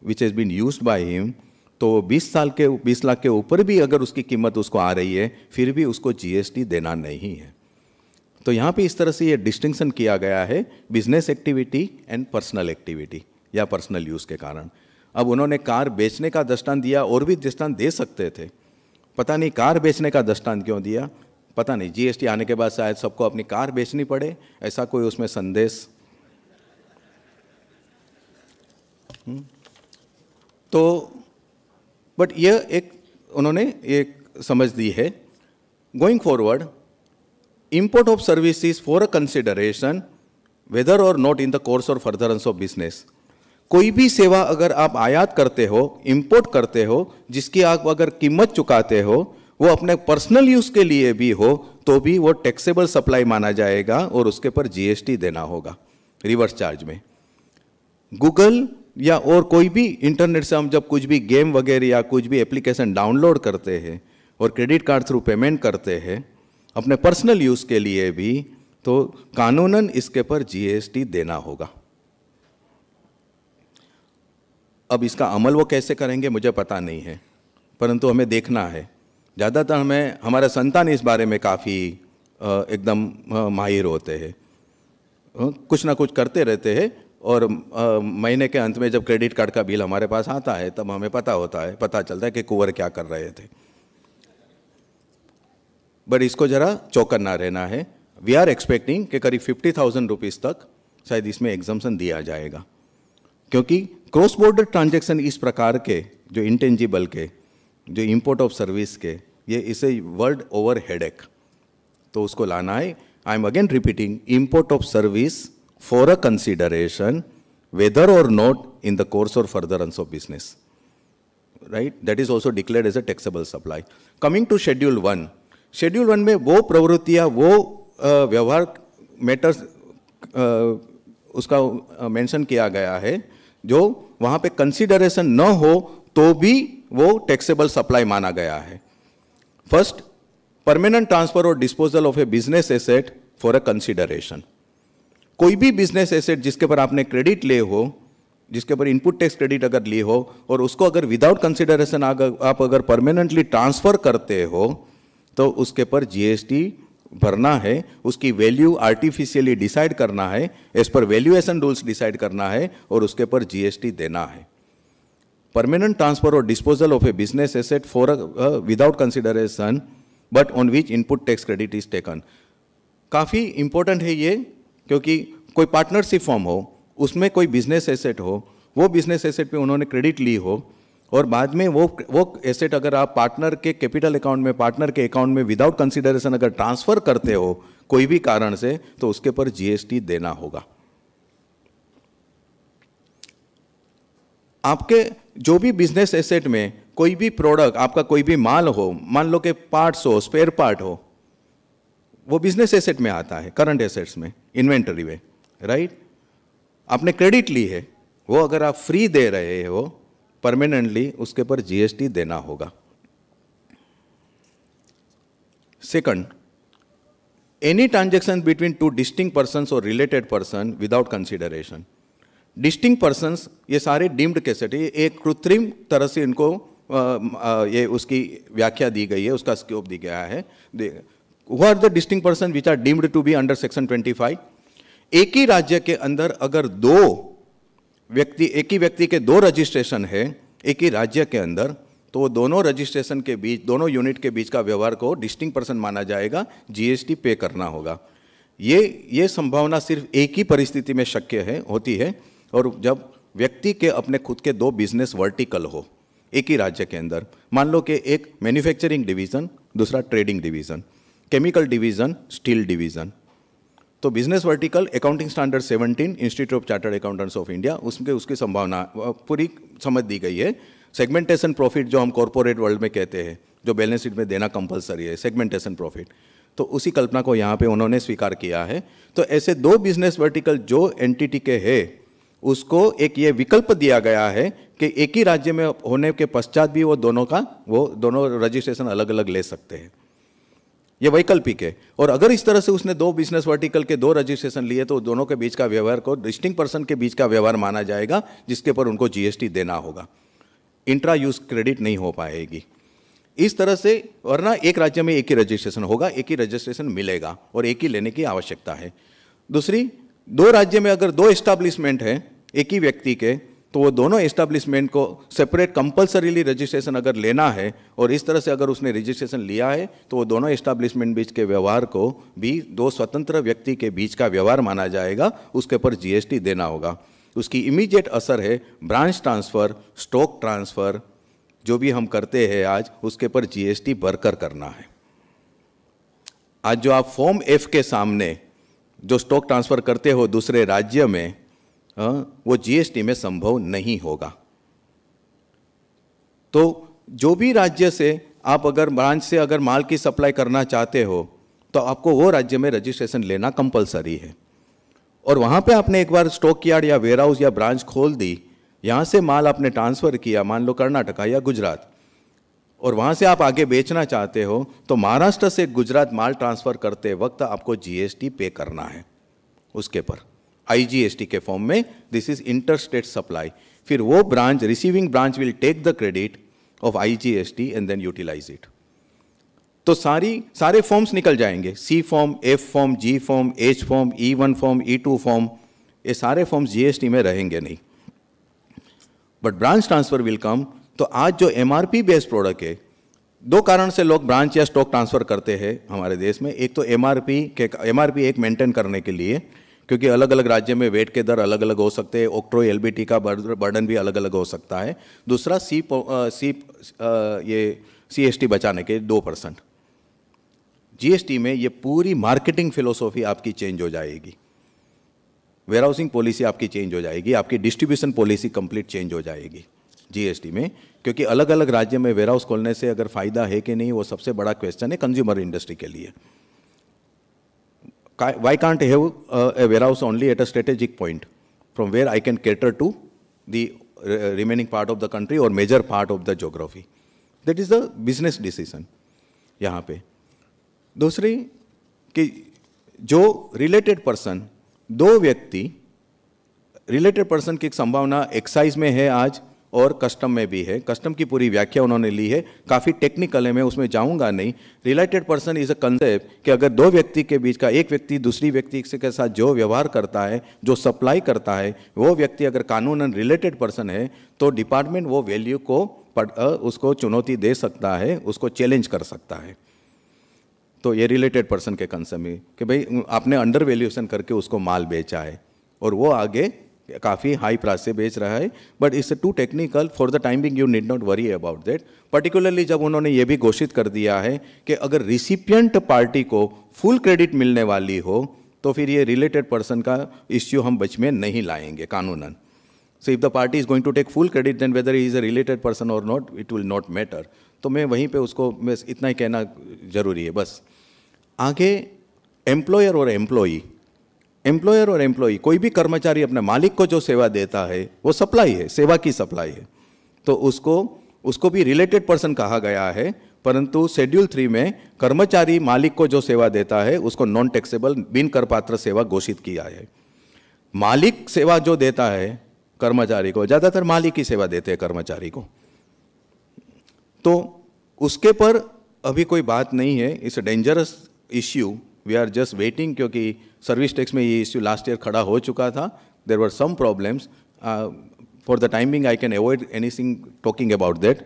which has been use by him तो 20 साल के 20 लाख के ऊपर भी अगर उसकी कीमत उसको आ रही है फिर भी उसको जीएसटी देना नहीं है तो यहाँ पे इस तरह से ये डिस्टिंक्शन किया गया है business activity and personal activity या पर्सनल यूज़ के कारण अब उन्होंने कार बेचने का दृष्टान दिया और भी दृष्टान दे सकते थे पता नहीं कार बेचने का दृष्टान क्यों दिया पता नहीं जीएसटी आने के बाद शायद सबको अपनी कार बेचनी पड़े ऐसा कोई उसमें संदेश तो बट यह एक उन्होंने एक समझ दी है going forward import of services for a consideration whether or not in the course or furtherance of business कोई भी सेवा अगर आप आयात करते हो इम्पोर्ट करते हो जिसकी आप अगर कीमत चुकाते हो वो अपने पर्सनल यूज़ के लिए भी हो तो भी वो टैक्सेबल सप्लाई माना जाएगा और उसके पर जीएसटी देना होगा रिवर्स चार्ज में गूगल या और कोई भी इंटरनेट से हम जब कुछ भी गेम वगैरह या कुछ भी एप्लीकेशन डाउनलोड करते हैं और क्रेडिट कार्ड थ्रू पेमेंट करते हैं अपने पर्सनल यूज़ के लिए भी तो कानूनन इसके पर जीएसटी देना होगा अब इसका अमल वो कैसे करेंगे मुझे पता नहीं है परंतु हमें देखना है ज़्यादातर हमें हमारे संतान इस बारे में काफ़ी एकदम माहिर होते हैं कुछ ना कुछ करते रहते हैं और महीने के अंत में जब क्रेडिट कार्ड का बिल हमारे पास आता है तब हमें पता होता है पता चलता है कि कुंवर क्या कर रहे थे बट इसको ज़रा चौकन्ना रहना है वी आर एक्सपेक्टिंग कि करीब फिफ्टी थाउजेंड रुपीज़ तक शायद इसमें एग्जामेशन दिया जाएगा क्योंकि क्रॉस बॉर्डर ट्रांजेक्शन इस प्रकार के जो इंटेंजिबल के जो इम्पोर्ट ऑफ सर्विस के ये इसे वर्ल्ड ओवर हेडेक तो उसको लाना है I am again repeating import of service for a consideration whether or not in the course or furtherance of business. Right? That is also declared as a taxable supply. Coming to Schedule 1. Schedule one में वो प्रवृत्तियाँ वो व्यवहार matters उसका mention kiya gaya hai jo wahan pe consideration na ho to bhi wo taxable supply mana gaya hai first permanent transfer or disposal of a business asset for a consideration कोई भी business asset जिसके पर आपने credit ले हो जिसके पर input tax credit अगर लिए हो और उसको अगर विदाउट कंसिडरेशन आप अगर परमानेंटली ट्रांसफ़र करते हो तो उसके पर जीएसटी भरना है उसकी वैल्यू आर्टिफिशियली डिसाइड करना है as per valuation rules decide करना है और उसके पर जीएसटी देना है permanent transfer or disposal of a business asset for without consideration but on which input tax credit is taken काफ़ी इंपॉर्टेंट है ये क्योंकि कोई पार्टनरशिप फॉर्म हो उसमें कोई बिजनेस एसेट हो वो बिजनेस एसेट पे उन्होंने क्रेडिट ली हो और बाद में वो वो एसेट अगर आप पार्टनर के कैपिटल अकाउंट में पार्टनर के अकाउंट में विदाउट कंसिडरेशन अगर ट्रांसफर करते हो कोई भी कारण से तो उसके पर जीएसटी देना होगा आपके जो भी बिजनेस एसेट में कोई भी प्रोडक्ट आपका कोई भी माल हो मान लो कि पार्ट्स हो स्पेयर पार्ट हो वो बिजनेस एसेट में आता है करंट एसेट्स में इन्वेंटरी में राइट आपने क्रेडिट ली है वो अगर आप फ्री दे रहे हो परमानेंटली उसके पर जीएसटी देना होगा second any transaction between two distinct person or related person without consideration distinct person ये सारे डीम्ड कैसेट ये एक कृत्रिम तरह से इनको आ, आ, ये उसकी व्याख्या दी गई है उसका स्कोप दिया गया है वो are the distinct person which are deemed to be under section 25 एक ही राज्य के अंदर अगर दो व्यक्ति एक ही व्यक्ति के दो रजिस्ट्रेशन है एक ही राज्य के अंदर तो वो दोनों रजिस्ट्रेशन के बीच दोनों यूनिट के बीच का व्यवहार को डिस्टिंग पर्सन माना जाएगा जीएसटी पे करना होगा ये ये संभावना सिर्फ एक ही परिस्थिति में शक्य है होती है और जब व्यक्ति के अपने खुद के दो बिजनेस वर्टिकल हो एक ही राज्य के अंदर मान लो कि एक मैन्युफैक्चरिंग डिवीज़न दूसरा trading division chemical division steel division तो business vertical accounting standard 17 institute of chartered accountants of India उसके उसकी संभावना पूरी समझ दी गई है सेगमेंटेशन प्रॉफिट जो हम कॉरपोरेट वर्ल्ड में कहते हैं जो बैलेंस शीट में देना कंपलसरी है सेगमेंटेशन प्रॉफिट तो उसी कल्पना को यहाँ पे उन्होंने स्वीकार किया है तो ऐसे दो बिजनेस वर्टिकल जो एनटीटी के है उसको एक ये विकल्प दिया गया है कि एक ही राज्य में होने के पश्चात भी वो दोनों का वो दोनों रजिस्ट्रेशन अलग अलग ले सकते हैं ये वैकल्पिक है और अगर इस तरह से उसने दो बिजनेस वर्टिकल के दो रजिस्ट्रेशन लिए तो दोनों के बीच का व्यवहार को डिस्टिंग पर्सन के बीच का व्यवहार माना जाएगा जिसके पर उनको जीएसटी देना होगा इंट्रा यूज क्रेडिट नहीं हो पाएगी इस तरह से वरना एक राज्य में एक ही रजिस्ट्रेशन होगा एक ही रजिस्ट्रेशन मिलेगा और एक ही लेने की आवश्यकता है दूसरी दो राज्य में अगर दो एस्टाब्लिशमेंट हैं एक ही व्यक्ति के तो वो दोनों इस्टेब्लिशमेंट को सेपरेट कंपलसरीली रजिस्ट्रेशन अगर लेना है और इस तरह से अगर उसने रजिस्ट्रेशन लिया है तो वो दोनों इस्टेब्लिशमेंट बीच के व्यवहार को भी दो स्वतंत्र व्यक्ति के बीच का व्यवहार माना जाएगा उसके ऊपर जीएसटी देना होगा उसकी इमीडिएट असर है ब्रांच ट्रांसफ़र स्टॉक ट्रांसफ़र जो भी हम करते हैं आज उसके पर जीएसटी बरकर करना है आज जो आप फॉर्म एफ के सामने जो स्टॉक ट्रांसफ़र करते हो दूसरे राज्य में हाँ, वो जीएसटी में संभव नहीं होगा तो जो भी राज्य से आप अगर ब्रांच से अगर माल की सप्लाई करना चाहते हो तो आपको वो राज्य में रजिस्ट्रेशन लेना कंपलसरी है और वहाँ पे आपने एक बार स्टॉक यार्ड या वेयरहाउस या ब्रांच खोल दी यहाँ से माल आपने ट्रांसफ़र किया मान लो कर्नाटका या गुजरात और वहाँ से आप आगे बेचना चाहते हो तो महाराष्ट्र से गुजरात माल ट्रांसफ़र करते वक्त आपको जीएसटी पे करना है उसके पर आई के फॉर्म में this is inter state supply फिर वो branch receiving branch will take the credit of T and then utilize it तो सारी सारे फॉर्म्स निकल जाएंगे C form F form G form H form E one form E two form ये सारे forms GST में रहेंगे नहीं but branch transfer will come तो आज जो M R P based product है दो कारण से लोग ब्रांच या स्टॉक ट्रांसफर करते हैं हमारे देश में एक तो एम आर पी के एम आर पी एक मेंटेन करने के लिए क्योंकि अलग अलग राज्य में वेट के दर अलग अलग हो सकते हैं ओक्ट्रो एल का बर्डन भी अलग अलग हो सकता है दूसरा सी सी ये सी एस टी बचाने के दो परसेंट जीएसटी में ये पूरी मार्केटिंग फिलोसॉफी आपकी चेंज हो जाएगी वेयरहाउसिंग पॉलिसी आपकी चेंज हो जाएगी आपकी डिस्ट्रीब्यूशन पॉलिसी कंप्लीट चेंज हो जाएगी जीएसटी में क्योंकि अलग अलग राज्य में वेयरहाउस खोलने से अगर फ़ायदा है कि नहीं वो सबसे बड़ा क्वेश्चन है कंज्यूमर इंडस्ट्री के लिए why can't I have uh, a warehouse only at a strategic point from where I can cater to the re remaining part of the country or major part of the geography? That is the business decision यहाँ पे दूसरी कि जो related person दो व्यक्ति related person की संभावना excise में है आज और कस्टम में भी है कस्टम की पूरी व्याख्या उन्होंने ली है काफ़ी टेक्निकल है मैं उसमें जाऊंगा नहीं related person is a concept कि अगर दो व्यक्ति के बीच का एक व्यक्ति दूसरी व्यक्ति के साथ जो व्यवहार करता है जो सप्लाई करता है वो व्यक्ति अगर कानून रिलेटेड पर्सन है तो डिपार्टमेंट वो वैल्यू को पढ़, उसको चुनौती दे सकता है उसको चैलेंज कर सकता है तो ये रिलेटेड पर्सन के कंसर्न में कि भाई आपने अंडर वैल्यूएशन करके उसको माल बेचा है और वो आगे काफ़ी हाई प्राइस से बेच रहा है but it's too technical for the timing you need not worry about that particularly जब उन्होंने ये भी घोषित कर दिया है कि अगर रिसिपियंट पार्टी को फुल क्रेडिट मिलने वाली हो तो फिर ये रिलेटेड पर्सन का इश्यू हम बच में नहीं लाएंगे कानूनन so if the party is going to take full credit then whether is a related person or not it will not matter तो मैं वहीं पे उसको मैं इतना ही कहना ज़रूरी है बस आगे एम्प्लॉयर और एम्प्लॉई एम्प्लॉयर और एम्प्लॉय कोई भी कर्मचारी अपने मालिक को जो सेवा देता है वो सप्लाई है सेवा की सप्लाई है तो उसको उसको भी रिलेटेड पर्सन कहा गया है परंतु शेड्यूल थ्री में कर्मचारी मालिक को जो सेवा देता है उसको नॉन टैक्सेबल बिन करपात्र सेवा घोषित किया है मालिक सेवा जो देता है कर्मचारी को ज़्यादातर मालिक ही सेवा देते हैं कर्मचारी को तो उसके पर अभी कोई बात नहीं है it's dangerous issue we are just waiting क्योंकि सर्विस टैक्स में ये इश्यू लास्ट ईयर खड़ा हो चुका था there were some problems for the timing I can avoid anything talking about that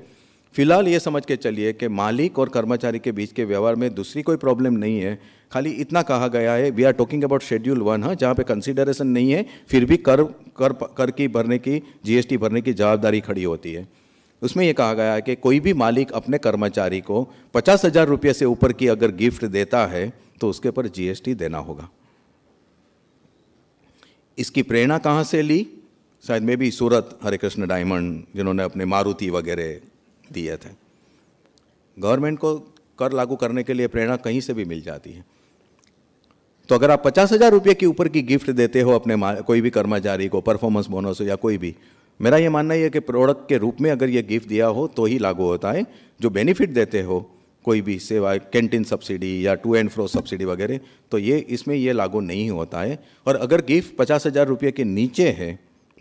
फिलहाल ये समझ के चलिए कि मालिक और कर्मचारी के बीच के व्यवहार में दूसरी कोई प्रॉब्लम नहीं है खाली इतना कहा गया है we are talking about schedule one हाँ जहाँ पे कंसिडरेशन नहीं है फिर भी कर कर कर की भरने की जीएसटी भरने की जवाबदारी खड़ी होती है उसमें यह कहा गया है कि कोई भी मालिक अपने कर्मचारी को पचास हज़ार रुपये से ऊपर की अगर गिफ्ट देता है तो उसके ऊपर जीएसटी देना होगा इसकी प्रेरणा कहाँ से ली शायद मे भी सूरत हरे कृष्ण डायमंड जिन्होंने अपने मारुति वगैरह दिए थे गवर्नमेंट को कर लागू करने के लिए प्रेरणा कहीं से भी मिल जाती है तो अगर आप पचास हज़ार रुपये के ऊपर की गिफ्ट देते हो अपने कोई भी कर्मचारी को परफॉर्मेंस बोनस हो या कोई भी मेरा ये मानना है कि प्रोडक्ट के रूप में अगर ये गिफ्ट दिया हो तो ही लागू होता है जो बेनिफिट देते हो कोई भी सेवा कैंटीन सब्सिडी या टू एंड फ्रो सब्सिडी वगैरह तो ये इसमें ये लागू नहीं होता है और अगर गिफ्ट पचास हज़ार रुपये के नीचे है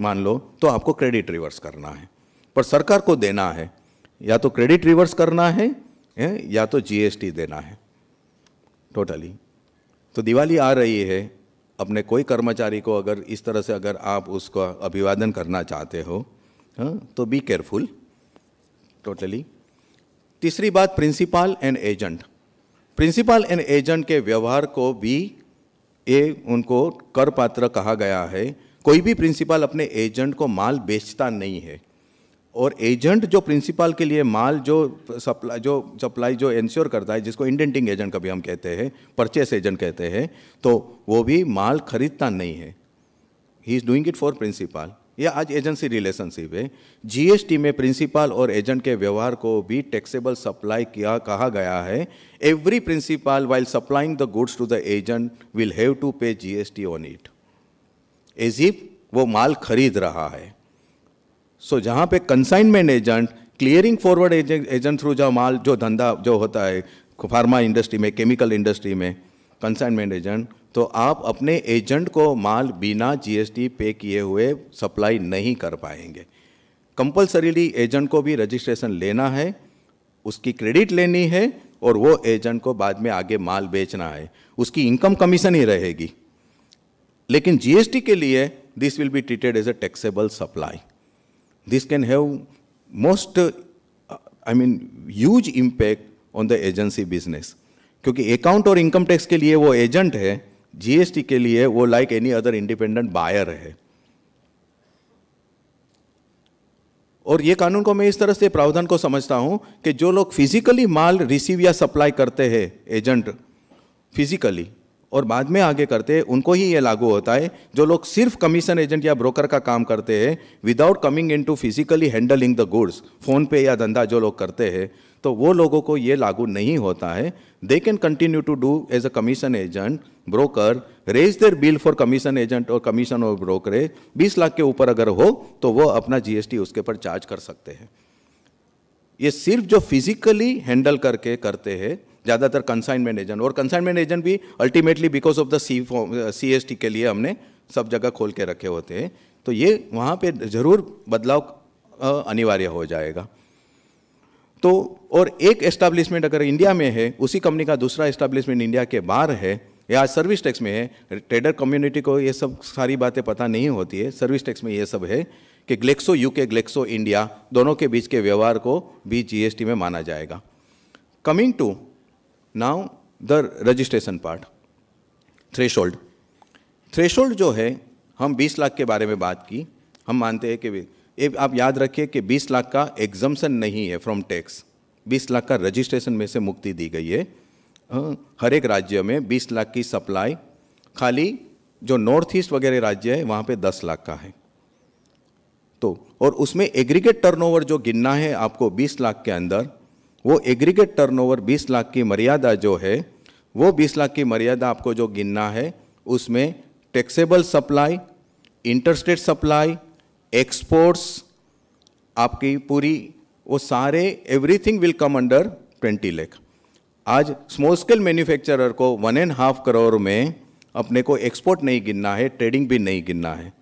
मान लो तो आपको क्रेडिट रिवर्स करना है पर सरकार को देना है या तो क्रेडिट रिवर्स करना है या तो जीएसटी देना है टोटली तो दिवाली आ रही है अपने कोई कर्मचारी को अगर इस तरह से अगर आप उसका अभिवादन करना चाहते हो हाँ, तो बी केयरफुल टोटली तीसरी बात principal and agent principal and agent के व्यवहार को भी ये उनको कर पात्र कहा गया है कोई भी प्रिंसिपल अपने एजेंट को माल बेचता नहीं है और एजेंट जो प्रिंसिपल के लिए माल जो सप्लाई जो सप्लाई जो इंश्योर करता है जिसको इंडेंटिंग एजेंट कभी हम कहते हैं परचेस एजेंट कहते हैं तो वो भी माल खरीदता नहीं है he is doing it for principal या आज एजेंसी रिलेशनशिप है जीएसटी में प्रिंसिपल और एजेंट के व्यवहार को भी टैक्सेबल सप्लाई किया कहा गया है every principal while supplying the goods to the agent will have to pay GST on it as if वो माल खरीद रहा है सो so, जहाँ पे consignment agent clearing forward agent through जो माल जो धंधा जो होता है फार्मा इंडस्ट्री में केमिकल इंडस्ट्री में कंसाइनमेंट एजेंट तो आप अपने एजेंट को माल बिना जीएसटी पे किए हुए सप्लाई नहीं कर पाएंगे कंपलसरीली एजेंट को भी रजिस्ट्रेशन लेना है उसकी क्रेडिट लेनी है और वो एजेंट को बाद में आगे माल बेचना है उसकी इनकम कमीशन ही रहेगी लेकिन जीएसटी के लिए this will be treated as a taxable supply this can have most I mean huge impact on the agency business क्योंकि अकाउंट और इनकम टैक्स के लिए वो एजेंट है जीएसटी के लिए वो like any other independent buyer है और ये कानून को मैं इस तरह से प्रावधान को समझता हूं कि जो लोग फिजिकली माल रिसीव या सप्लाई करते हैं एजेंट फिजिकली और बाद में आगे करते हैं उनको ही ये लागू होता है जो लोग सिर्फ कमीशन एजेंट या ब्रोकर का काम करते हैं without coming into physically handling the goods phone पे या धंधा जो लोग करते हैं तो वो लोगों को ये लागू नहीं होता है they can continue to do as a commission agent brokerage their bill for commission agent और कमीशन और ब्रोकरेज बीस लाख के ऊपर अगर हो तो वो अपना जीएसटी उसके ऊपर चार्ज कर सकते हैं ये सिर्फ जो फिजिकली हैंडल करके करते हैं ज़्यादातर कंसाइनमेंट एजेंट और कंसाइनमेंट एजेंट भी ultimately because of the C C S T के लिए हमने सब जगह खोल के रखे होते हैं तो ये वहाँ पे ज़रूर बदलाव अनिवार्य हो जाएगा तो और एक एस्टाब्लिशमेंट अगर इंडिया में है उसी कंपनी का दूसरा एस्टाब्लिशमेंट इंडिया के बाहर है या सर्विस टैक्स में है ट्रेडर कम्युनिटी को ये सब सारी बातें पता नहीं होती है सर्विस टैक्स में ये सब है कि ग्लेक्सो यूके ग्लेक्सो इंडिया दोनों के बीच के व्यवहार को भी जीएसटी में माना जाएगा coming to now the registration part threshold threshold जो है हम 20 लाख के बारे में बात की हम मानते हैं कि ये आप याद रखिए कि 20 लाख का एग्जम्सन नहीं है फ्रॉम टैक्स 20 लाख का रजिस्ट्रेशन में से मुक्ति दी गई है हाँ, हर एक राज्य में 20 लाख की सप्लाई खाली जो नॉर्थ ईस्ट वगैरह राज्य है वहाँ पे 10 लाख का है तो और उसमें एग्रीगेट टर्नओवर जो गिनना है आपको 20 लाख के अंदर वो एग्रीगेट टर्नओवर 20 लाख की मर्यादा जो है वो 20 लाख की मर्यादा आपको जो गिनना है उसमें taxable supply interstate supply exports आपकी पूरी वो सारे everything will come under twenty lakh आज स्मॉल स्केल मैन्युफैक्चरर को वन एंड हाफ करोड़ में अपने को एक्सपोर्ट नहीं गिनना है ट्रेडिंग भी नहीं गिनना है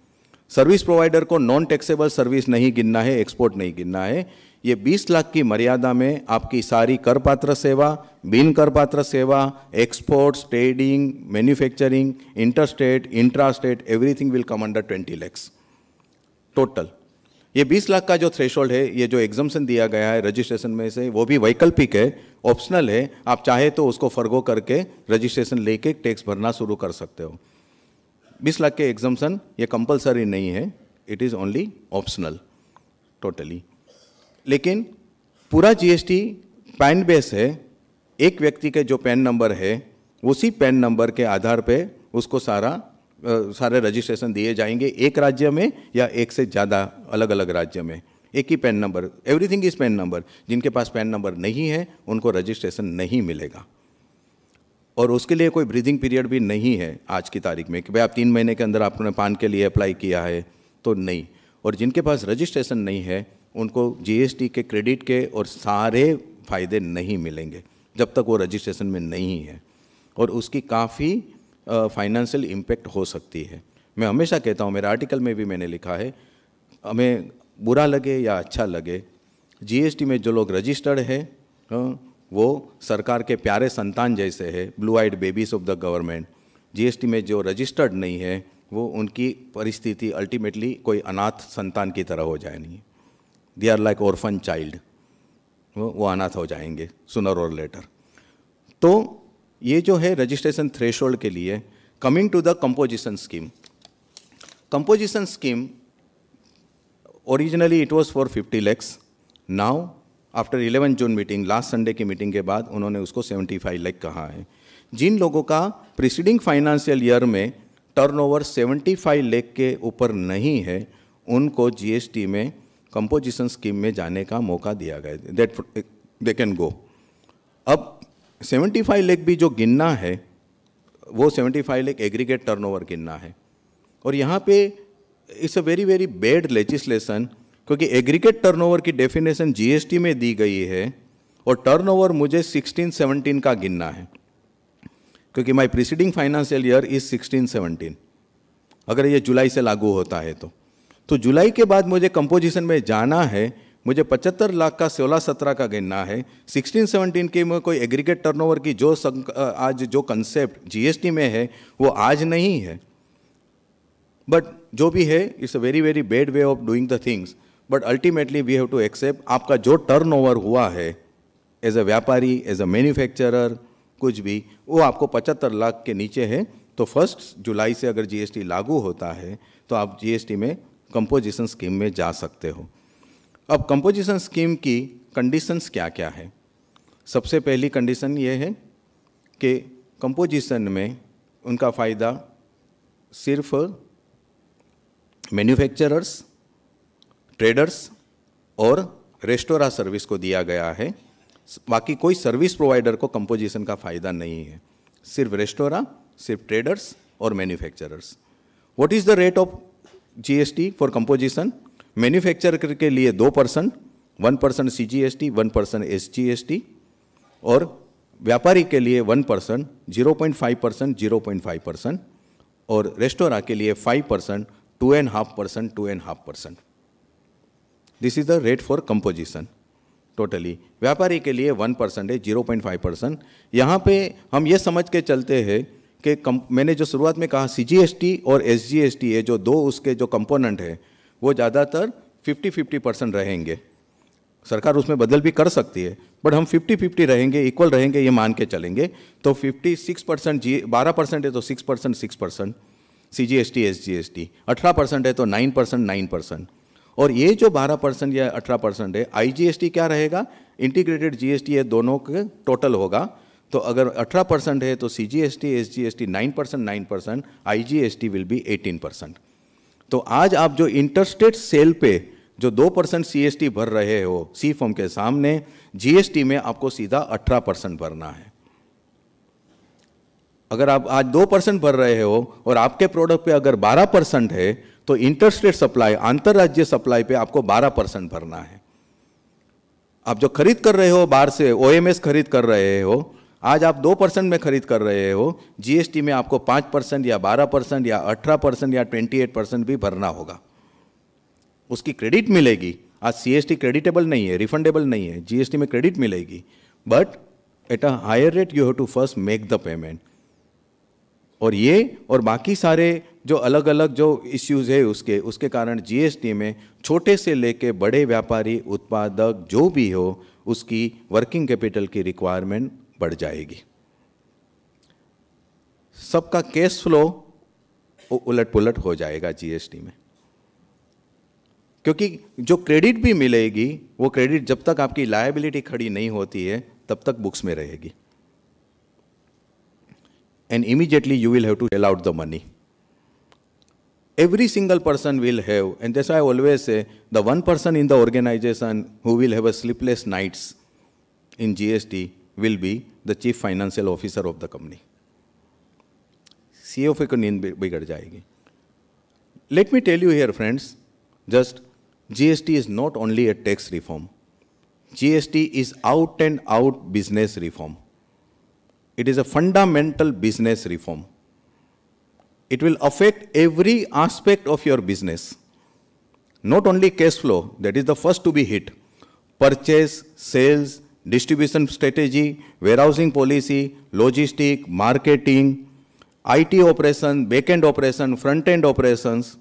सर्विस प्रोवाइडर को नॉन टैक्सेबल सर्विस नहीं गिनना है एक्सपोर्ट नहीं गिनना है ये 20 लाख की मर्यादा में आपकी सारी कर पात्र सेवा बिन कर पात्र सेवा exports trading manufacturing interstate intrastate everything will come under 20 lakhs total ये 20 लाख का जो थ्रेशोल्ड है ये जो एग्जामेशन दिया गया है रजिस्ट्रेशन में से वो भी वैकल्पिक है ऑप्शनल है आप चाहे तो उसको फर्गो करके रजिस्ट्रेशन लेके टैक्स भरना शुरू कर सकते हो 20 लाख के एग्जामेशन ये कंपलसरी नहीं है it is only optional totally लेकिन पूरा जीएसटी पैन बेस है एक व्यक्ति के जो पैन नंबर है उसी पैन नंबर के आधार पर उसको सारा सारे रजिस्ट्रेशन दिए जाएंगे एक राज्य में या एक से ज़्यादा अलग अलग राज्य में एक ही PAN number everything is PAN number जिनके पास पैन नंबर नहीं है उनको रजिस्ट्रेशन नहीं मिलेगा और उसके लिए कोई ब्रीदिंग पीरियड भी नहीं है आज की तारीख में कि भाई आप तीन महीने के अंदर आपने पान के लिए अप्लाई किया है तो नहीं और जिनके पास रजिस्ट्रेशन नहीं है उनको जीएसटी के क्रेडिट के और सारे फ़ायदे नहीं मिलेंगे जब तक वो रजिस्ट्रेशन में नहीं है और उसकी काफ़ी फाइनेंशियल इम्पैक्ट हो सकती है मैं हमेशा कहता हूँ मेरे आर्टिकल में भी मैंने लिखा है हमें बुरा लगे या अच्छा लगे जीएसटी में जो लोग रजिस्टर्ड है वो सरकार के प्यारे संतान जैसे है blue eyed babies of the government GST में जो रजिस्टर्ड नहीं है वो उनकी परिस्थिति अल्टीमेटली कोई अनाथ संतान की तरह हो जाएगी they are like orphan child वो वो अनाथ हो जाएंगे सुनर और लेटर तो ये जो है रजिस्ट्रेशन थ्रेश के लिए coming to the composition scheme composition scheme originally it was for fifty lakhs now after eleven June meeting last Sunday की मीटिंग के बाद उन्होंने उसको सेवेंटी फाइव लैक कहा है जिन लोगों का प्रिसीडिंग फाइनेंशियल ईयर में turnover seventy five lakh के ऊपर नहीं है उनको जीएसटी में कंपोजिशन स्कीम में जाने का मौका दिया गया दैट दे कैन गो अब 75 लेख भी जो गिनना है वो 75 लेख एग्रीगेट टर्नओवर गिनना है और यहाँ पे it's a very very bad legislation क्योंकि एग्रीगेट टर्नओवर की डेफिनेशन जीएसटी में दी गई है और टर्नओवर मुझे 16 17 का गिनना है क्योंकि my preceding financial year is 16 17 अगर ये जुलाई से लागू होता है तो तो जुलाई के बाद मुझे कंपोजिशन में जाना है मुझे 75 लाख का सोलह सत्रह का गिनना है 16 17 के में कोई एग्रीगेट टर्नओवर की जो आज जो कंसेप्ट जीएसटी में है वो आज नहीं है बट जो भी है it's a very very bad way of doing the things but ultimately we have to accept आपका जो टर्नओवर हुआ है एज अ व्यापारी एज अ मैन्युफैक्चरर कुछ भी वो आपको पचहत्तर लाख के नीचे है तो फर्स्ट जुलाई से अगर जीएसटी लागू होता है तो आप जीएसटी में कंपोजिशन स्कीम में जा सकते हो अब कंपोजिशन स्कीम की कंडीशंस क्या क्या है सबसे पहली कंडीशन ये है कि कंपोजिशन में उनका फ़ायदा सिर्फ मैन्युफैक्चरर्स ट्रेडर्स और रेस्टोरा सर्विस को दिया गया है बाकी कोई सर्विस प्रोवाइडर को कंपोजिशन का फ़ायदा नहीं है सिर्फ रेस्टोरा सिर्फ ट्रेडर्स और manufacturers what is the rate of GST for composition manufacture के लिए दो percent one percent C G S T one percent S G S T और व्यापारी के लिए one percent zero point five percent zero point five percent और restaurant के लिए five percent two and half percent two and half percent this is the rate for composition totally व्यापारी के लिए वन परसेंट है जीरो पॉइंट फाइव परसेंट यहाँ पे हम ये समझ के चलते हैं कि मैंने जो शुरुआत में कहा सी जी एस टी और एस जी एस टी ये जो दो उसके जो कंपोनेंट है वो ज़्यादातर 50 50 परसेंट रहेंगे सरकार उसमें बदल भी कर सकती है बट हम 50 50 रहेंगे इक्वल रहेंगे ये मान के चलेंगे तो 56 परसेंट जी बारह परसेंट है तो 6 percent six percent C G S T S G S T अठारह परसेंट है तो नाइन परसेंट नाइन परसेंट और ये जो बारह परसेंट या अठारह परसेंट है आई जी एस टी क्या रहेगा इंटीग्रेटेड जी एस टी ये दोनों के टोटल होगा तो अगर अठारह परसेंट है तो C G S T S G S T nine percent nine percent I G S T will be eighteen percent तो आज आप जो इंटरस्टेट सेल पे जो दो परसेंट सी भर रहे हो सी फॉर्म के सामने जीएसटी में आपको सीधा अठारह परसेंट भरना है अगर आप आज दो परसेंट भर रहे हो और आपके प्रोडक्ट पे अगर बारह परसेंट है तो इंटरस्टेट सप्लाई अंतर्राज्यीय सप्लाई पे आपको बारह परसेंट भरना है आप जो खरीद कर रहे हो बाहर से ओ खरीद कर रहे हो आज आप दो परसेंट में खरीद कर रहे हो जीएसटी में आपको पाँच परसेंट या बारह परसेंट या अठारह परसेंट या ट्वेंटी एट परसेंट भी भरना होगा उसकी क्रेडिट मिलेगी आज सीएसटी क्रेडिटेबल नहीं है रिफंडेबल नहीं है जीएसटी में क्रेडिट मिलेगी but at a higher rate you have to first make the payment और ये और बाकी सारे जो अलग अलग जो इश्यूज है उसके उसके कारण जीएसटी में छोटे से लेके बड़े व्यापारी उत्पादक जो भी हो उसकी वर्किंग कैपिटल की रिक्वायरमेंट बढ़ जाएगी सबका कैश फ्लो उलट पुलट हो जाएगा जीएसटी में क्योंकि जो क्रेडिट भी मिलेगी वो क्रेडिट जब तक आपकी लायबिलिटी खड़ी नहीं होती है तब तक बुक्स में रहेगी and immediately you will have to tell out the money every single person will have and जैसा I always say the one person in the organization who will have a sleepless nights in GST will be the chief financial officer of the company. CEO की नींद बिगड़ Let me tell you here, friends, just GST is not only a tax reform. GST is out and out business reform. It is a fundamental business reform. It will affect every aspect of your business. Not only cash flow, that is the first to be hit. Purchase, sales, distribution strategy, warehousing policy, logistic, marketing, IT operation, back-end operation, front-end operations,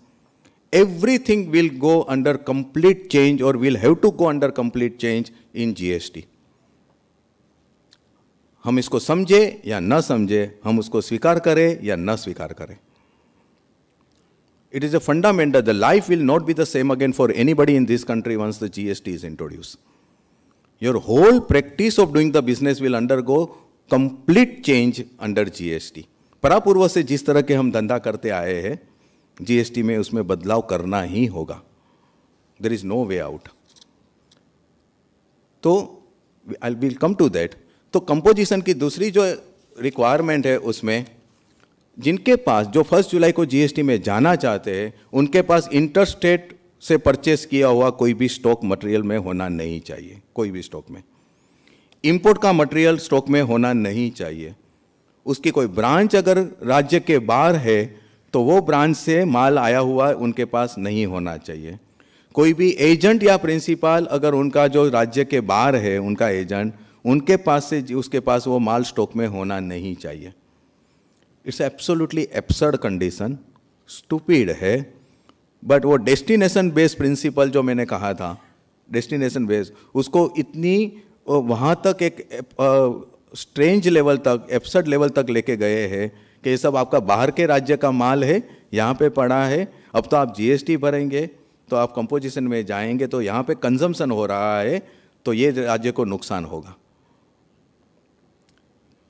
everything will go under complete change or will have to go under complete change in GST. हम इसको समझे या न समझे हम उसको स्वीकार करें या न स्वीकार करें it is a fundamental the life will not be the same again for anybody in this country once the G S T is introduced your whole practice of doing the business will undergo complete change under GST परापूर्व से जिस तरह के हम धंधा करते आए हैं जीएसटी में उसमें बदलाव करना ही होगा there is no way out तो I will come to that तो कंपोजिशन की दूसरी जो रिक्वायरमेंट है उसमें जिनके पास जो फर्स्ट जुलाई को जीएसटी में जाना चाहते हैं उनके पास इंटरस्टेट से परचेस किया हुआ कोई भी स्टॉक मटेरियल में होना नहीं चाहिए कोई भी स्टॉक में इंपोर्ट का मटेरियल स्टॉक में होना नहीं चाहिए उसकी कोई ब्रांच अगर राज्य के बाहर है तो वो ब्रांच से माल आया हुआ उनके पास नहीं होना चाहिए कोई भी एजेंट या प्रिंसिपल अगर उनका जो राज्य के बाहर है उनका एजेंट उनके पास से उसके पास वो माल स्टॉक में होना नहीं चाहिए it's absolutely absurd condition stupid है बट वो डेस्टिनेशन बेस्ड प्रिंसिपल जो मैंने कहा था डेस्टिनेशन बेस्ड उसको इतनी वहाँ तक एक स्ट्रेंज लेवल तक एप्सड लेवल तक लेके गए हैं कि ये सब आपका बाहर के राज्य का माल है यहाँ पे पड़ा है अब तो आप जीएसटी भरेंगे तो आप कंपोजिशन में जाएंगे तो यहाँ पे कंजम्पशन हो रहा है तो ये राज्य को नुकसान होगा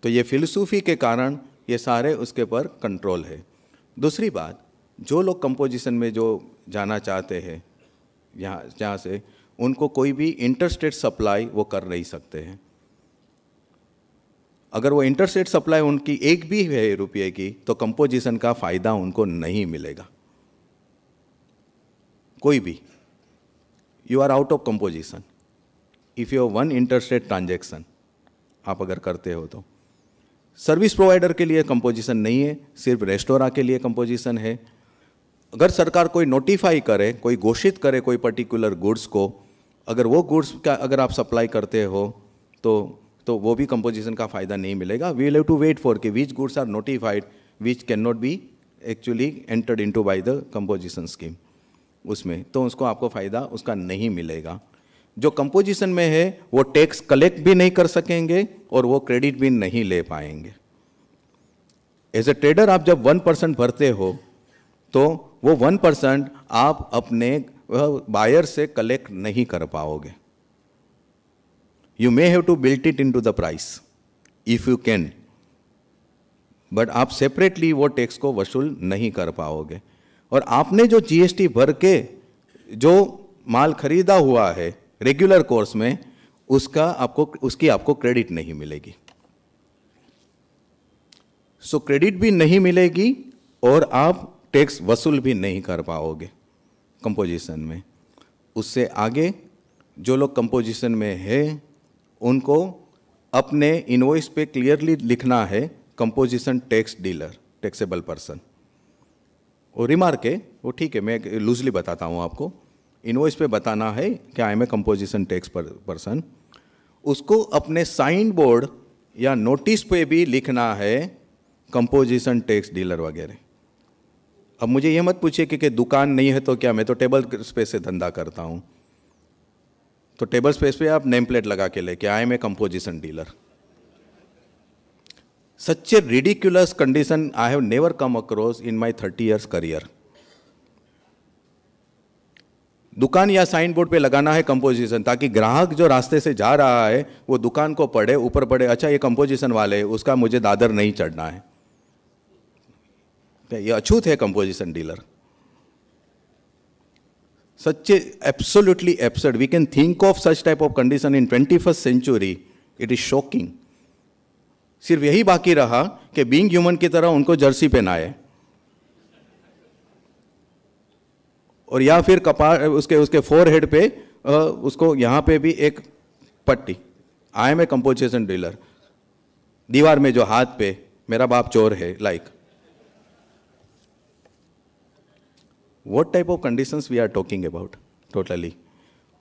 तो ये फिलसूफी के कारण ये सारे उसके पर कंट्रोल है दूसरी बात जो लोग कंपोजिशन में जो जाना चाहते हैं यहाँ जहाँ से उनको कोई भी इंटरस्टेट सप्लाई वो कर नहीं सकते हैं अगर वो इंटरस्टेट सप्लाई उनकी एक भी है रुपये की तो कंपोजिशन का फ़ायदा उनको नहीं मिलेगा कोई भी you are out of composition if you one interstate transaction आप अगर करते हो तो सर्विस प्रोवाइडर के लिए कंपोजिशन नहीं है सिर्फ रेस्टोरा के लिए कंपोजिशन है अगर सरकार कोई नोटिफाई करे कोई घोषित करे कोई पर्टिकुलर गुड्स को अगर वो गुड्स का अगर आप सप्लाई करते हो तो तो वो भी कंपोजिशन का फ़ायदा नहीं मिलेगा we have to wait for कि which goods are notified which can not be actually entered into by the composition scheme उसमें तो उसको आपको फ़ायदा उसका नहीं मिलेगा जो कंपोजिशन में है वो टैक्स कलेक्ट भी नहीं कर सकेंगे और वो क्रेडिट भी नहीं ले पाएंगे एज ए ट्रेडर आप जब वन परसेंट भरते हो तो वो वन परसेंट आप अपने बायर से कलेक्ट नहीं कर पाओगे you may have to built it into the price if you can but आप सेपरेटली वो टैक्स को वसूल नहीं कर पाओगे और आपने जो जीएसटी भर के जो माल खरीदा हुआ है रेगुलर कोर्स में उसका आपको उसकी आपको क्रेडिट नहीं मिलेगी सो so, क्रेडिट भी नहीं मिलेगी और आप टैक्स वसूल भी नहीं कर पाओगे कंपोजिशन में उससे आगे जो लोग कंपोजिशन में है उनको अपने इनवॉइस पे क्लियरली लिखना है composition tax dealer taxable person और रिमार्क है वो ठीक है मैं लूजली बताता हूँ आपको इनवॉइस पे बताना है कि I am a composition tax person उसको अपने साइन बोर्ड या नोटिस पे भी लिखना है कंपोजिशन टैक्स डीलर वगैरह अब मुझे यह मत पूछिए कि, कि दुकान नहीं है तो क्या मैं तो टेबल स्पेस से धंधा करता हूँ तो टेबल स्पेस पे आप नेम प्लेट लगा के लेके आए मैं composition dealer such a ridiculous condition I have never come across in my thirty years career दुकान या साइन बोर्ड पे लगाना है कंपोजिशन ताकि ग्राहक जो रास्ते से जा रहा है वो दुकान को पढ़े ऊपर पढ़े अच्छा ये कंपोजिशन वाले उसका मुझे दादर नहीं चढ़ना है ये अछूत है composition dealer such a absolutely absurd we can think of such type of condition in twenty first century it is shocking सिर्फ यही बाकी रहा कि बीइंग ह्यूमन की तरह उनको जर्सी पहनाए और या फिर कपार उसके उसके फोर हेड पे उसको यहां पे भी एक पट्टी I am a composition dealer दीवार में जो हाथ पे मेरा बाप चोर है like like. what type of conditions we are talking about totally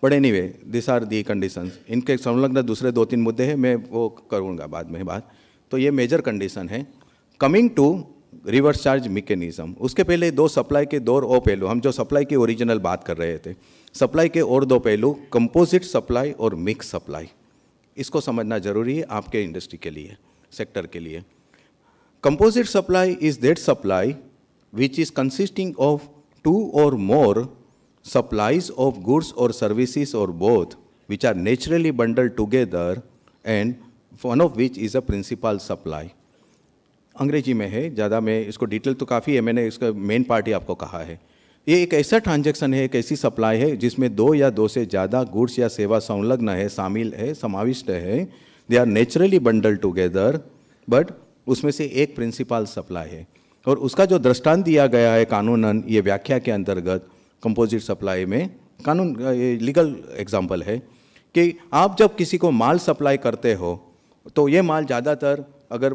but anyway this are the condition इनके संलग्न दूसरे दो तीन मुद्दे हैं मैं वो करूँगा बाद में बात तो ये मेजर कंडीशन है coming to reverse charge mechanism उसके पहले दो सप्लाई के दो और पहलू हम जो सप्लाई की ओरिजिनल बात कर रहे थे सप्लाई के और दो पहलू कंपोजिट सप्लाई और मिक्स सप्लाई इसको समझना जरूरी है आपके इंडस्ट्री के लिए सेक्टर के लिए composite supply is that supply which is consisting of two और मोर सप्लाईज ऑफ गुड्स और सर्विसेज और both which are naturally bundle together and one of which is a principal supply अंग्रेजी में है ज़्यादा मैं इसको डिटेल तो काफ़ी है मैंने इसका मेन पार्ट ही आपको कहा है ये एक ऐसा ट्रांजेक्शन है एक ऐसी सप्लाई है जिसमें दो या दो से ज़्यादा गुड्स या सेवा संलग्न है शामिल है समाविष्ट है they are naturally bundle together but उसमें से एक प्रिंसिपल सप्लाई है और उसका जो दृष्टांत दिया गया है कानूनन ये व्याख्या के अंतर्गत कंपोजिट सप्लाई में कानून ये लीगल एग्जाम्पल है कि आप जब किसी को माल सप्लाई करते हो तो ये माल ज़्यादातर अगर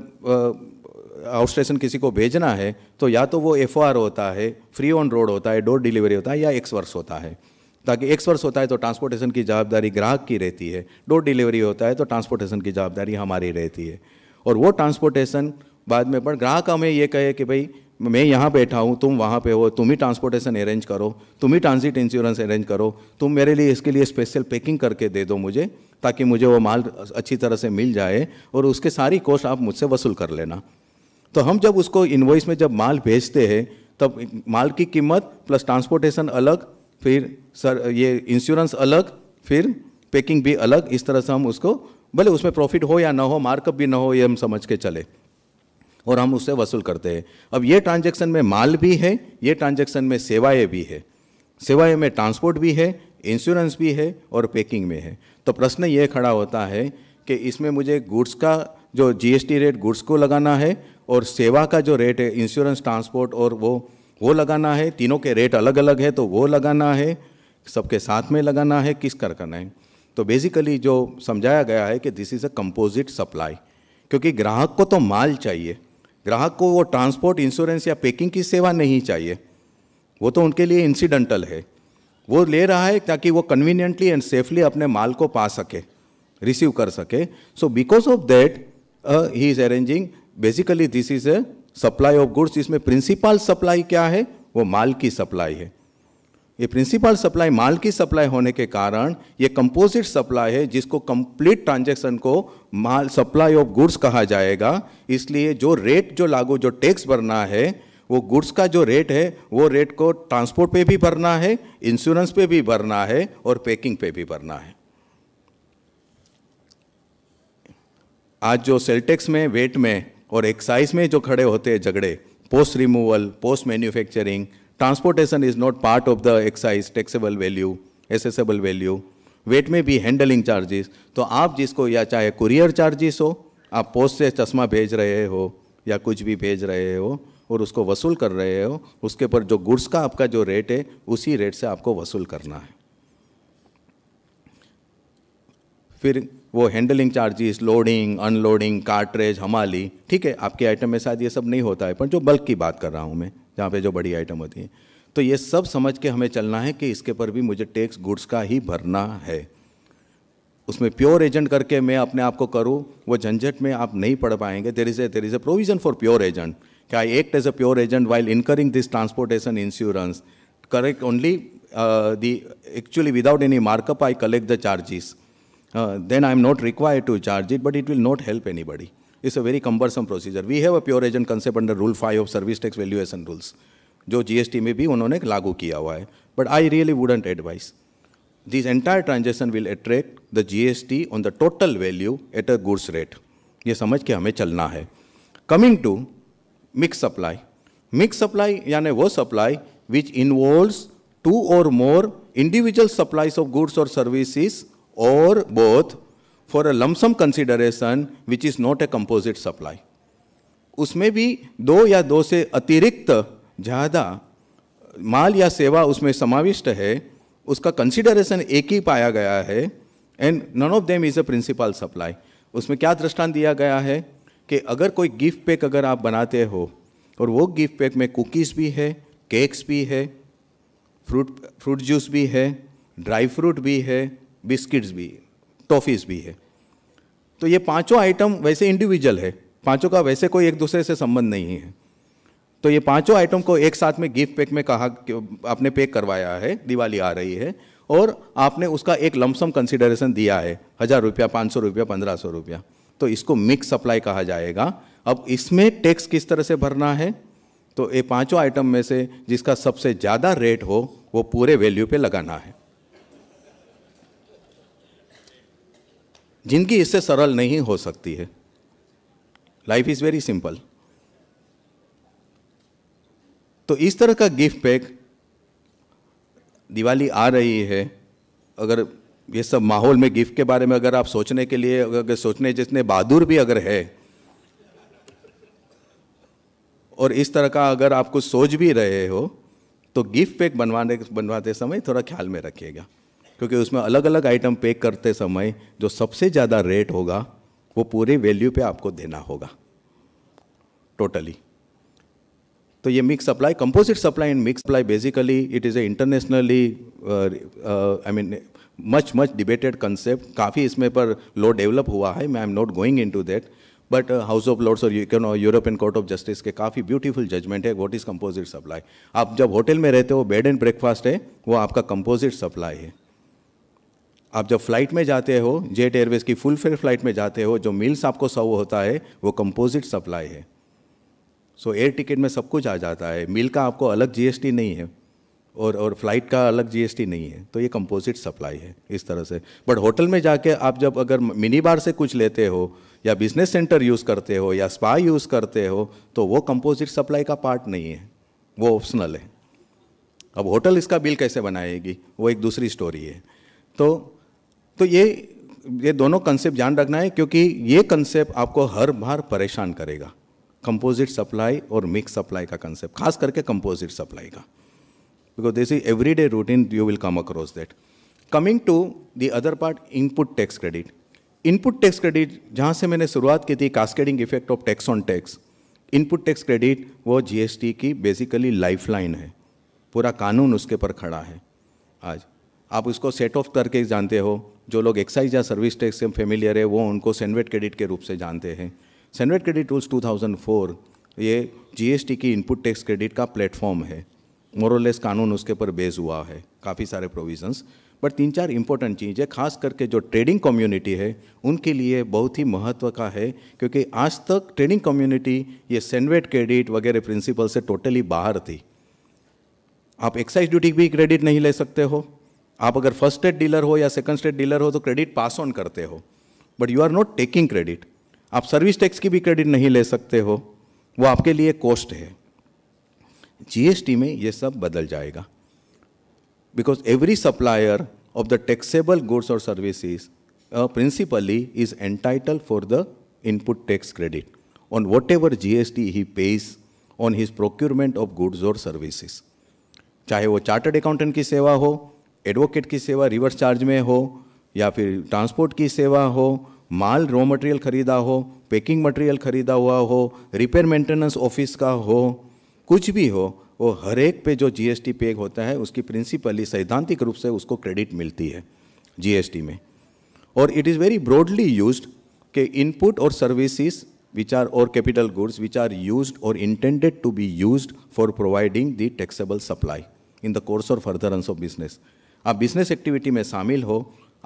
आउटस्टेशन किसी को भेजना है तो या तो वो एफ होता है फ्री ऑन रोड होता है डोर डिलीवरी होता है या एक्स वर्स होता है ताकि एक्स वर्स होता है तो ट्रांसपोर्टेशन की जवाबदारी ग्राहक की रहती है डोर डिलीवरी होता है तो ट्रांसपोर्टेशन की जवाबदारी हमारी रहती है और वो ट्रांसपोर्टेशन बाद में पर ग्राहक हमें ये कहे कि भाई मैं यहाँ बैठा हूँ तुम वहाँ पे हो तुम ही ट्रांसपोर्टेशन अरेंज करो तुम ही ट्रांजिट इंश्योरेंस अरेंज करो तुम मेरे लिए इसके लिए स्पेशल पैकिंग करके दे दो मुझे ताकि मुझे वो माल अच्छी तरह से मिल जाए और उसके सारी कॉस्ट आप मुझसे वसूल कर लेना तो हम जब उसको इन्वॉइस में जब माल भेजते हैं तब माल की कीमत प्लस ट्रांसपोर्टेशन अलग फिर सर ये इंश्योरेंस अलग फिर पैकिंग भी अलग इस तरह से हम उसको भले उसमें प्रॉफिट हो या ना हो मार्कअप भी ना हो ये हम समझ के चले और हम उससे वसूल करते हैं अब ये ट्रांजेक्शन में माल भी है ये ट्रांजेक्शन में सेवाएँ भी है सेवाएँ में ट्रांसपोर्ट भी है इंश्योरेंस भी है और पैकिंग में है तो प्रश्न ये खड़ा होता है कि इसमें मुझे गुड्स का जो जीएसटी रेट गुड्स को लगाना है और सेवा का जो रेट है इंश्योरेंस ट्रांसपोर्ट और वो वो लगाना है तीनों के रेट अलग अलग है तो वो लगाना है सबके साथ में लगाना है किस कर करना है तो बेसिकली जो समझाया गया है कि this is a composite supply क्योंकि ग्राहक को तो माल चाहिए ग्राहक को वो ट्रांसपोर्ट इंश्योरेंस या पैकिंग की सेवा नहीं चाहिए वो तो उनके लिए इंसिडेंटल है वो ले रहा है ताकि वो कन्वीनियंटली एंड सेफली अपने माल को पा सके रिसीव कर सके so because of that he is arranging basically this is a supply of goods इसमें प्रिंसिपल सप्लाई क्या है वो माल की सप्लाई है ये प्रिंसिपल सप्लाई माल की सप्लाई होने के कारण ये कंपोजिट सप्लाई है जिसको कंप्लीट ट्रांजेक्शन को माल सप्लाई ऑफ गुड्स कहा जाएगा इसलिए जो रेट जो लागू जो टैक्स भरना है वो गुड्स का जो रेट है वो रेट को ट्रांसपोर्ट पे भी भरना है इंश्योरेंस पे भी भरना है और पैकिंग पे भी भरना है आज जो सेलटेक्स में वेट में और एक्साइज में जो खड़े होते हैं झगड़े post removal post manufacturing transportation is not part of the excise taxable value assessable value VAT में भी हैंडलिंग चार्जेस तो आप जिसको या चाहे कुरियर चार्जेस हो आप पोस्ट से चश्मा भेज रहे हो या कुछ भी भेज रहे हो और उसको वसूल कर रहे हो उसके ऊपर जो गुड्स का आपका जो रेट है उसी रेट से आपको वसूल करना है फिर वो handling charges loading unloading cartage हमाली ठीक है आपके आइटम में शायद ये सब नहीं होता है पर जो बल्क की बात कर रहा हूँ मैं जहाँ पे जो बड़ी आइटम होती है तो ये सब समझ के हमें चलना है कि इसके पर भी मुझे टैक्स गुड्स का ही भरना है उसमें प्योर एजेंट करके मैं अपने आप को करूँ वो झंझट में आप नहीं पढ़ पाएंगे there is a there is a provision for pure agent क्या I act as a pure agent while incurring this transportation insurance correct only the actually without any markup I collect the charges then I am not require to charge it but it will not help anybody it's a very cumbersome procedure we have a pure agent concept under rule five of service tax valuation rules जो GST में भी उन्होंने लागू किया हुआ है but I really wouldn't advise this entire transaction will attract the GST on the total value at a goods rate ये समझ के हमें चलना है coming to mix supply mix supply यानी वो सप्लाई विच इन्वॉल्व टू और more individual supplies of goods और सर्विसेज और both for a lump sum consideration which is not a composite supply उसमें भी दो या दो से अतिरिक्त ज़्यादा माल या सेवा उसमें समाविष्ट है उसका कंसिडरेशन एक ही पाया गया है and none of them is a principal supply उसमें क्या दृष्टांत दिया गया है कि अगर कोई गिफ्ट पैक अगर आप बनाते हो और वो गिफ्ट पैक में कुकीज़ भी है केक्स भी है फ्रूट फ्रूट जूस भी है ड्राई फ्रूट भी है बिस्किट्स भी टॉफ़ीज़ भी है तो ये पांचों आइटम वैसे इंडिविजुअल है पांचों का वैसे कोई एक दूसरे से संबंध नहीं है तो ये पांचों आइटम को एक साथ में गिफ्ट पैक में कहा आपने पैक करवाया है दिवाली आ रही है और आपने उसका एक लमसम कंसिडरेशन दिया है हज़ार रुपया पाँच सौ रुपया पंद्रह सौ रुपया तो इसको मिक्स सप्लाई कहा जाएगा अब इसमें टैक्स किस तरह से भरना है तो ये पांचों आइटम में से जिसका सबसे ज़्यादा रेट हो वो पूरे वैल्यू पे लगाना है जिंदगी इससे सरल नहीं हो सकती है लाइफ इज़ वेरी सिंपल तो इस तरह का गिफ्ट पैक दिवाली आ रही है अगर ये सब माहौल में गिफ्ट के बारे में अगर आप सोचने के लिए अगर सोचने जितने बहादुर भी अगर है और इस तरह का अगर आप कुछ सोच भी रहे हो तो गिफ्ट पैक बनवाने बनवाते समय थोड़ा ख्याल में रखिएगा क्योंकि उसमें अलग अलग आइटम पैक करते समय जो सबसे ज़्यादा रेट होगा वो पूरे वैल्यू पे आपको देना होगा टोटली तो ये mix supply composite supply and mix supply basically it is a internationally I mean much much debated concept काफ़ी इसमें पर लॉ डेवलप हुआ है मैं am not going into that but House of Lords और European Court of Justice के काफ़ी beautiful judgment है वॉट इज़ कम्पोजिट सप्लाई आप जब होटल में रहते हो बेड एंड ब्रेकफास्ट है वो आपका कंपोजिट सप्लाई है आप जब फ्लाइट में जाते हो जेट एयरवेज की फुल फेयर फ्लाइट में जाते हो जो मील्स आपको सर्व होता है वो कंपोजिट सप्लाई है सो एयर टिकट में सब कुछ आ जाता है मिल का आपको अलग जीएसटी नहीं है और और फ्लाइट का अलग जीएसटी नहीं है तो ये कंपोजिट सप्लाई है इस तरह से बट होटल में जाके आप जब अगर मिनी बार से कुछ लेते हो या बिजनेस सेंटर यूज़ करते हो या स्पा यूज़ करते हो तो वो कंपोजिट सप्लाई का पार्ट नहीं है वो ऑप्शनल है अब होटल इसका बिल कैसे बनाएगी वो एक दूसरी स्टोरी है तो तो ये ये दोनों कंसेप्ट ध्यान रखना है क्योंकि ये कंसेप्ट आपको हर बार परेशान करेगा कंपोजिट सप्लाई और मिक्स सप्लाई का कंसेप्ट खास करके कंपोजिट सप्लाई का because this is every day routine you will come across that coming to the other part input tax credit input tax credit जहाँ से मैंने शुरुआत की थी cascading effect of tax on tax input tax credit वो GST की basically lifeline है पूरा कानून उसके पर खड़ा है आज आप उसको सेट ऑफ करके जानते हो जो लोग एक्साइज या सर्विस टैक्स से फेमिलियर है वो उनको सेनवेट क्रेडिट के रूप से जानते हैं सेनवेट क्रेडिट रूल्स 2004 ये जीएसटी की इनपुट टैक्स क्रेडिट का प्लेटफॉर्म है मोरलेस कानून उसके पर बेस हुआ है काफ़ी सारे प्रोविजंस बट तीन चार इंपॉर्टेंट चीज़ें खास करके जो ट्रेडिंग कम्युनिटी है उनके लिए बहुत ही महत्व का है क्योंकि आज तक ट्रेडिंग कम्युनिटी ये सेनवेट क्रेडिट वगैरह प्रिंसिपल से टोटली बाहर थी आप एक्साइज ड्यूटी भी क्रेडिट नहीं ले सकते हो आप अगर फर्स्ट स्टेट डीलर हो या सेकंड स्टेट डीलर हो तो क्रेडिट पास ऑन करते हो but you are not taking credit आप सर्विस टैक्स की भी क्रेडिट नहीं ले सकते हो वो आपके लिए कॉस्ट है जीएसटी में ये सब बदल जाएगा because every supplier of the taxable goods और services principally is entitle for the input tax credit on whatever G S T he pays on his procurement of goods और services चाहे वो chartered accountant की सेवा हो advocate की सेवा reverse charge में हो या फिर ट्रांसपोर्ट की सेवा हो माल रॉ मटेरियल खरीदा हो पैकिंग मटेरियल खरीदा हुआ हो रिपेयर मेंटेनेंस ऑफिस का हो कुछ भी हो वो हर एक पे जो जीएसटी पे होता है उसकी प्रिंसिपली सैद्धांतिक रूप से उसको क्रेडिट मिलती है जीएसटी में और it is very broadly use के इनपुट और सर्विसेज विच आर और capital goods which are use और intended to be use for providing the taxable supply in the course और फर्दरेंस ऑफ बिजनेस आप बिजनेस एक्टिविटी में शामिल हो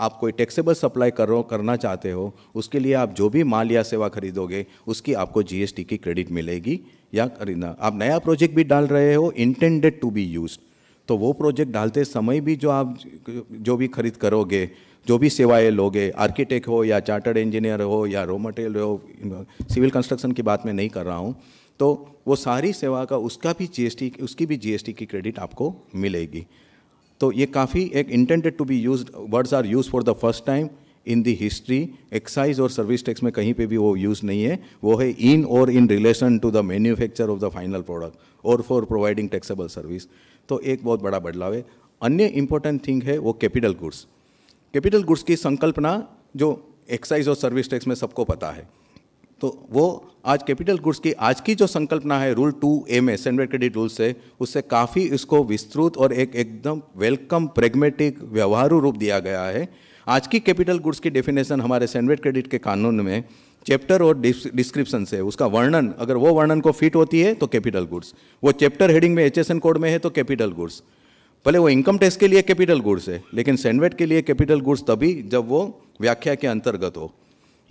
आप कोई टैक्सेबल सप्लाई करो करना चाहते हो उसके लिए आप जो भी माल या सेवा खरीदोगे उसकी आपको जीएसटी की क्रेडिट मिलेगी या खरीदना आप नया प्रोजेक्ट भी डाल रहे हो इंटेंडेड टू बी यूज तो वो प्रोजेक्ट डालते समय भी जो आप जो भी खरीद करोगे जो भी सेवाएं लोगे आर्किटेक्ट हो या चार्टर्ड इंजीनियर हो या रो मटेरियल हो सिविल कंस्ट्रक्शन की बात मैं नहीं कर रहा हूँ तो वो सारी सेवा का उसका भी जीएसटी उसकी भी जीएसटी की क्रेडिट आपको मिलेगी तो ये काफ़ी एक intended to be use words are use for the first time in the history excise और सर्विस टैक्स में कहीं पे भी वो यूज़ नहीं है वो है इन और in relation to the manufacture of the final product और फॉर प्रोवाइडिंग टैक्सेबल सर्विस तो एक बहुत बड़ा बदलाव है अन्य इम्पोर्टेंट थिंग है वो कैपिटल गुड्स कैपिटल गुड्स की संकल्पना जो एक्साइज और सर्विस टैक्स में सबको पता है तो वो आज कैपिटल गुड्स की आज की जो संकल्पना है रूल टू ए में सेंडर क्रेडिट रूल से उससे काफ़ी इसको विस्तृत और एक एकदम वेलकम प्रेगमेटिक व्यवहारू रूप दिया गया है आज की कैपिटल गुड्स की डेफिनेशन हमारे सैंडवेट क्रेडिट के कानून में चैप्टर और डिस्क्रिप्शन से उसका वर्णन अगर वो वर्णन को फिट होती है तो कैपिटल गुड्स वो चैप्टर हेडिंग में एच कोड में है तो कैपिटल गुड्स भले वो इनकम टैक्स के लिए कैपिटल गुड्स है लेकिन सेंडवेट के लिए कैपिटल गुड्स तभी जब वो व्याख्या के अंतर्गत हो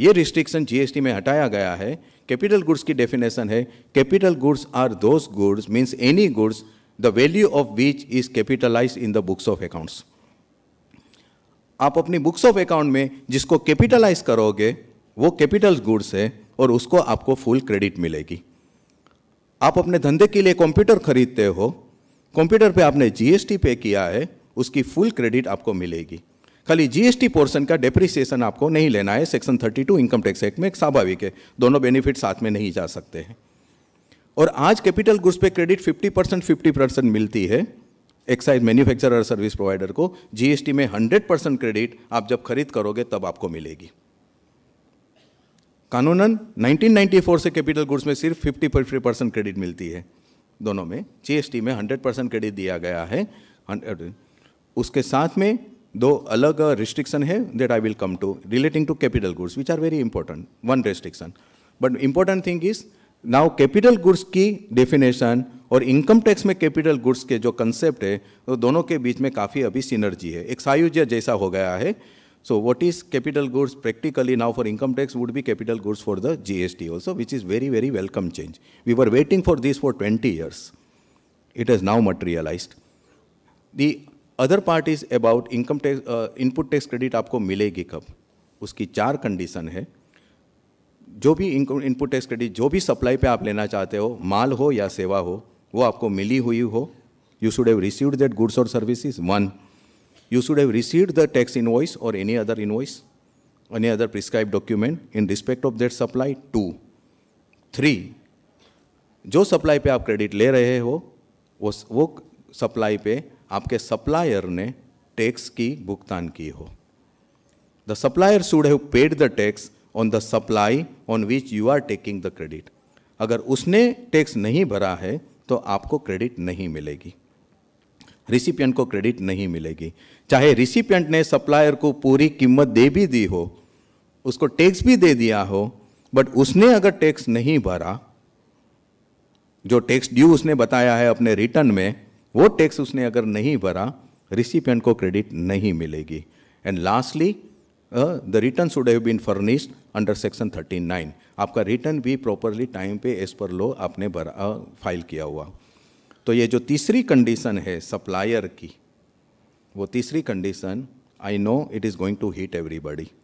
ये रिस्ट्रिक्शन जीएसटी में हटाया गया है कैपिटल गुड्स की डेफिनेशन है capital goods are those goods means any goods the value of which is capitalize in the books of accounts आप अपनी बुक्स ऑफ अकाउंट में जिसको कैपिटलाइज करोगे वो कैपिटल गुड्स है और उसको आपको फुल क्रेडिट मिलेगी आप अपने धंधे के लिए कंप्यूटर खरीदते हो कंप्यूटर पे आपने जीएसटी पे किया है उसकी फुल क्रेडिट आपको मिलेगी खाली जीएसटी पोर्शन का डेप्रिसिएशन आपको नहीं लेना है सेक्शन 32 इनकम टैक्स एक्ट में एक स्वाभाविक है दोनों बेनिफिट साथ में नहीं जा सकते हैं और आज कैपिटल गुड्स पे क्रेडिट 50 परसेंट फिफ्टी परसेंट मिलती है एक्साइज मैन्युफैक्चरर सर्विस प्रोवाइडर को जीएसटी में हंड्रेड परसेंट क्रेडिट आप जब खरीद करोगे तब आपको मिलेगी कानूनन 1994 से कैपिटल गुड्स में सिर्फ फिफ्टी परसेंट क्रेडिट मिलती है दोनों में जीएसटी में हंड्रेड परसेंट क्रेडिट दिया गया है उसके साथ में दो अलग रिस्ट्रिक्शन है that I will come to relating to capital goods which are very important one restriction but important thing is now capital goods की डेफिनेशन और इनकम टैक्स में कैपिटल गुड्स के जो कंसेप्ट है वो तो दोनों के बीच में काफ़ी अभी सिनर्जी है एक सायुज्य जैसा हो गया है so what is capital goods practically now for income tax would be capital goods for the G S T also which is very very welcome change we were waiting for this for twenty years it is now materialize the other part is about income tax input tax credit आपको मिलेगी कब उसकी चार condition है जो भी income input tax credit जो भी सप्लाई पे आप लेना चाहते हो माल हो या सेवा हो वो आपको मिली हुई हो you should have received that goods और services one you should have received the tax invoice और any other invoice any other prescribe document in respect of that supply two three जो सप्लाई पे आप क्रेडिट ले रहे हो वो वो सप्लाई पे आपके सप्लायर ने टैक्स की भुगतान की हो the supplier should have paid the tax on the supply on which you are taking the credit अगर उसने टैक्स नहीं भरा है तो आपको क्रेडिट नहीं मिलेगी रिसिपियंट को क्रेडिट नहीं मिलेगी चाहे रिसिपियंट ने सप्लायर को पूरी कीमत दे भी दी हो उसको टैक्स भी दे दिया हो बट उसने अगर टैक्स नहीं भरा जो टैक्स ड्यू उसने बताया है अपने रिटर्न में वो टैक्स उसने अगर नहीं भरा रिसिपियंट को क्रेडिट नहीं मिलेगी and lastly the return should have been furnished under section 39 आपका रिटर्न भी प्रॉपरली टाइम पे एज पर लो आपने भरा फाइल uh, किया हुआ तो ये जो तीसरी कंडीशन है सप्लायर की वो तीसरी condition I know it is going to hit everybody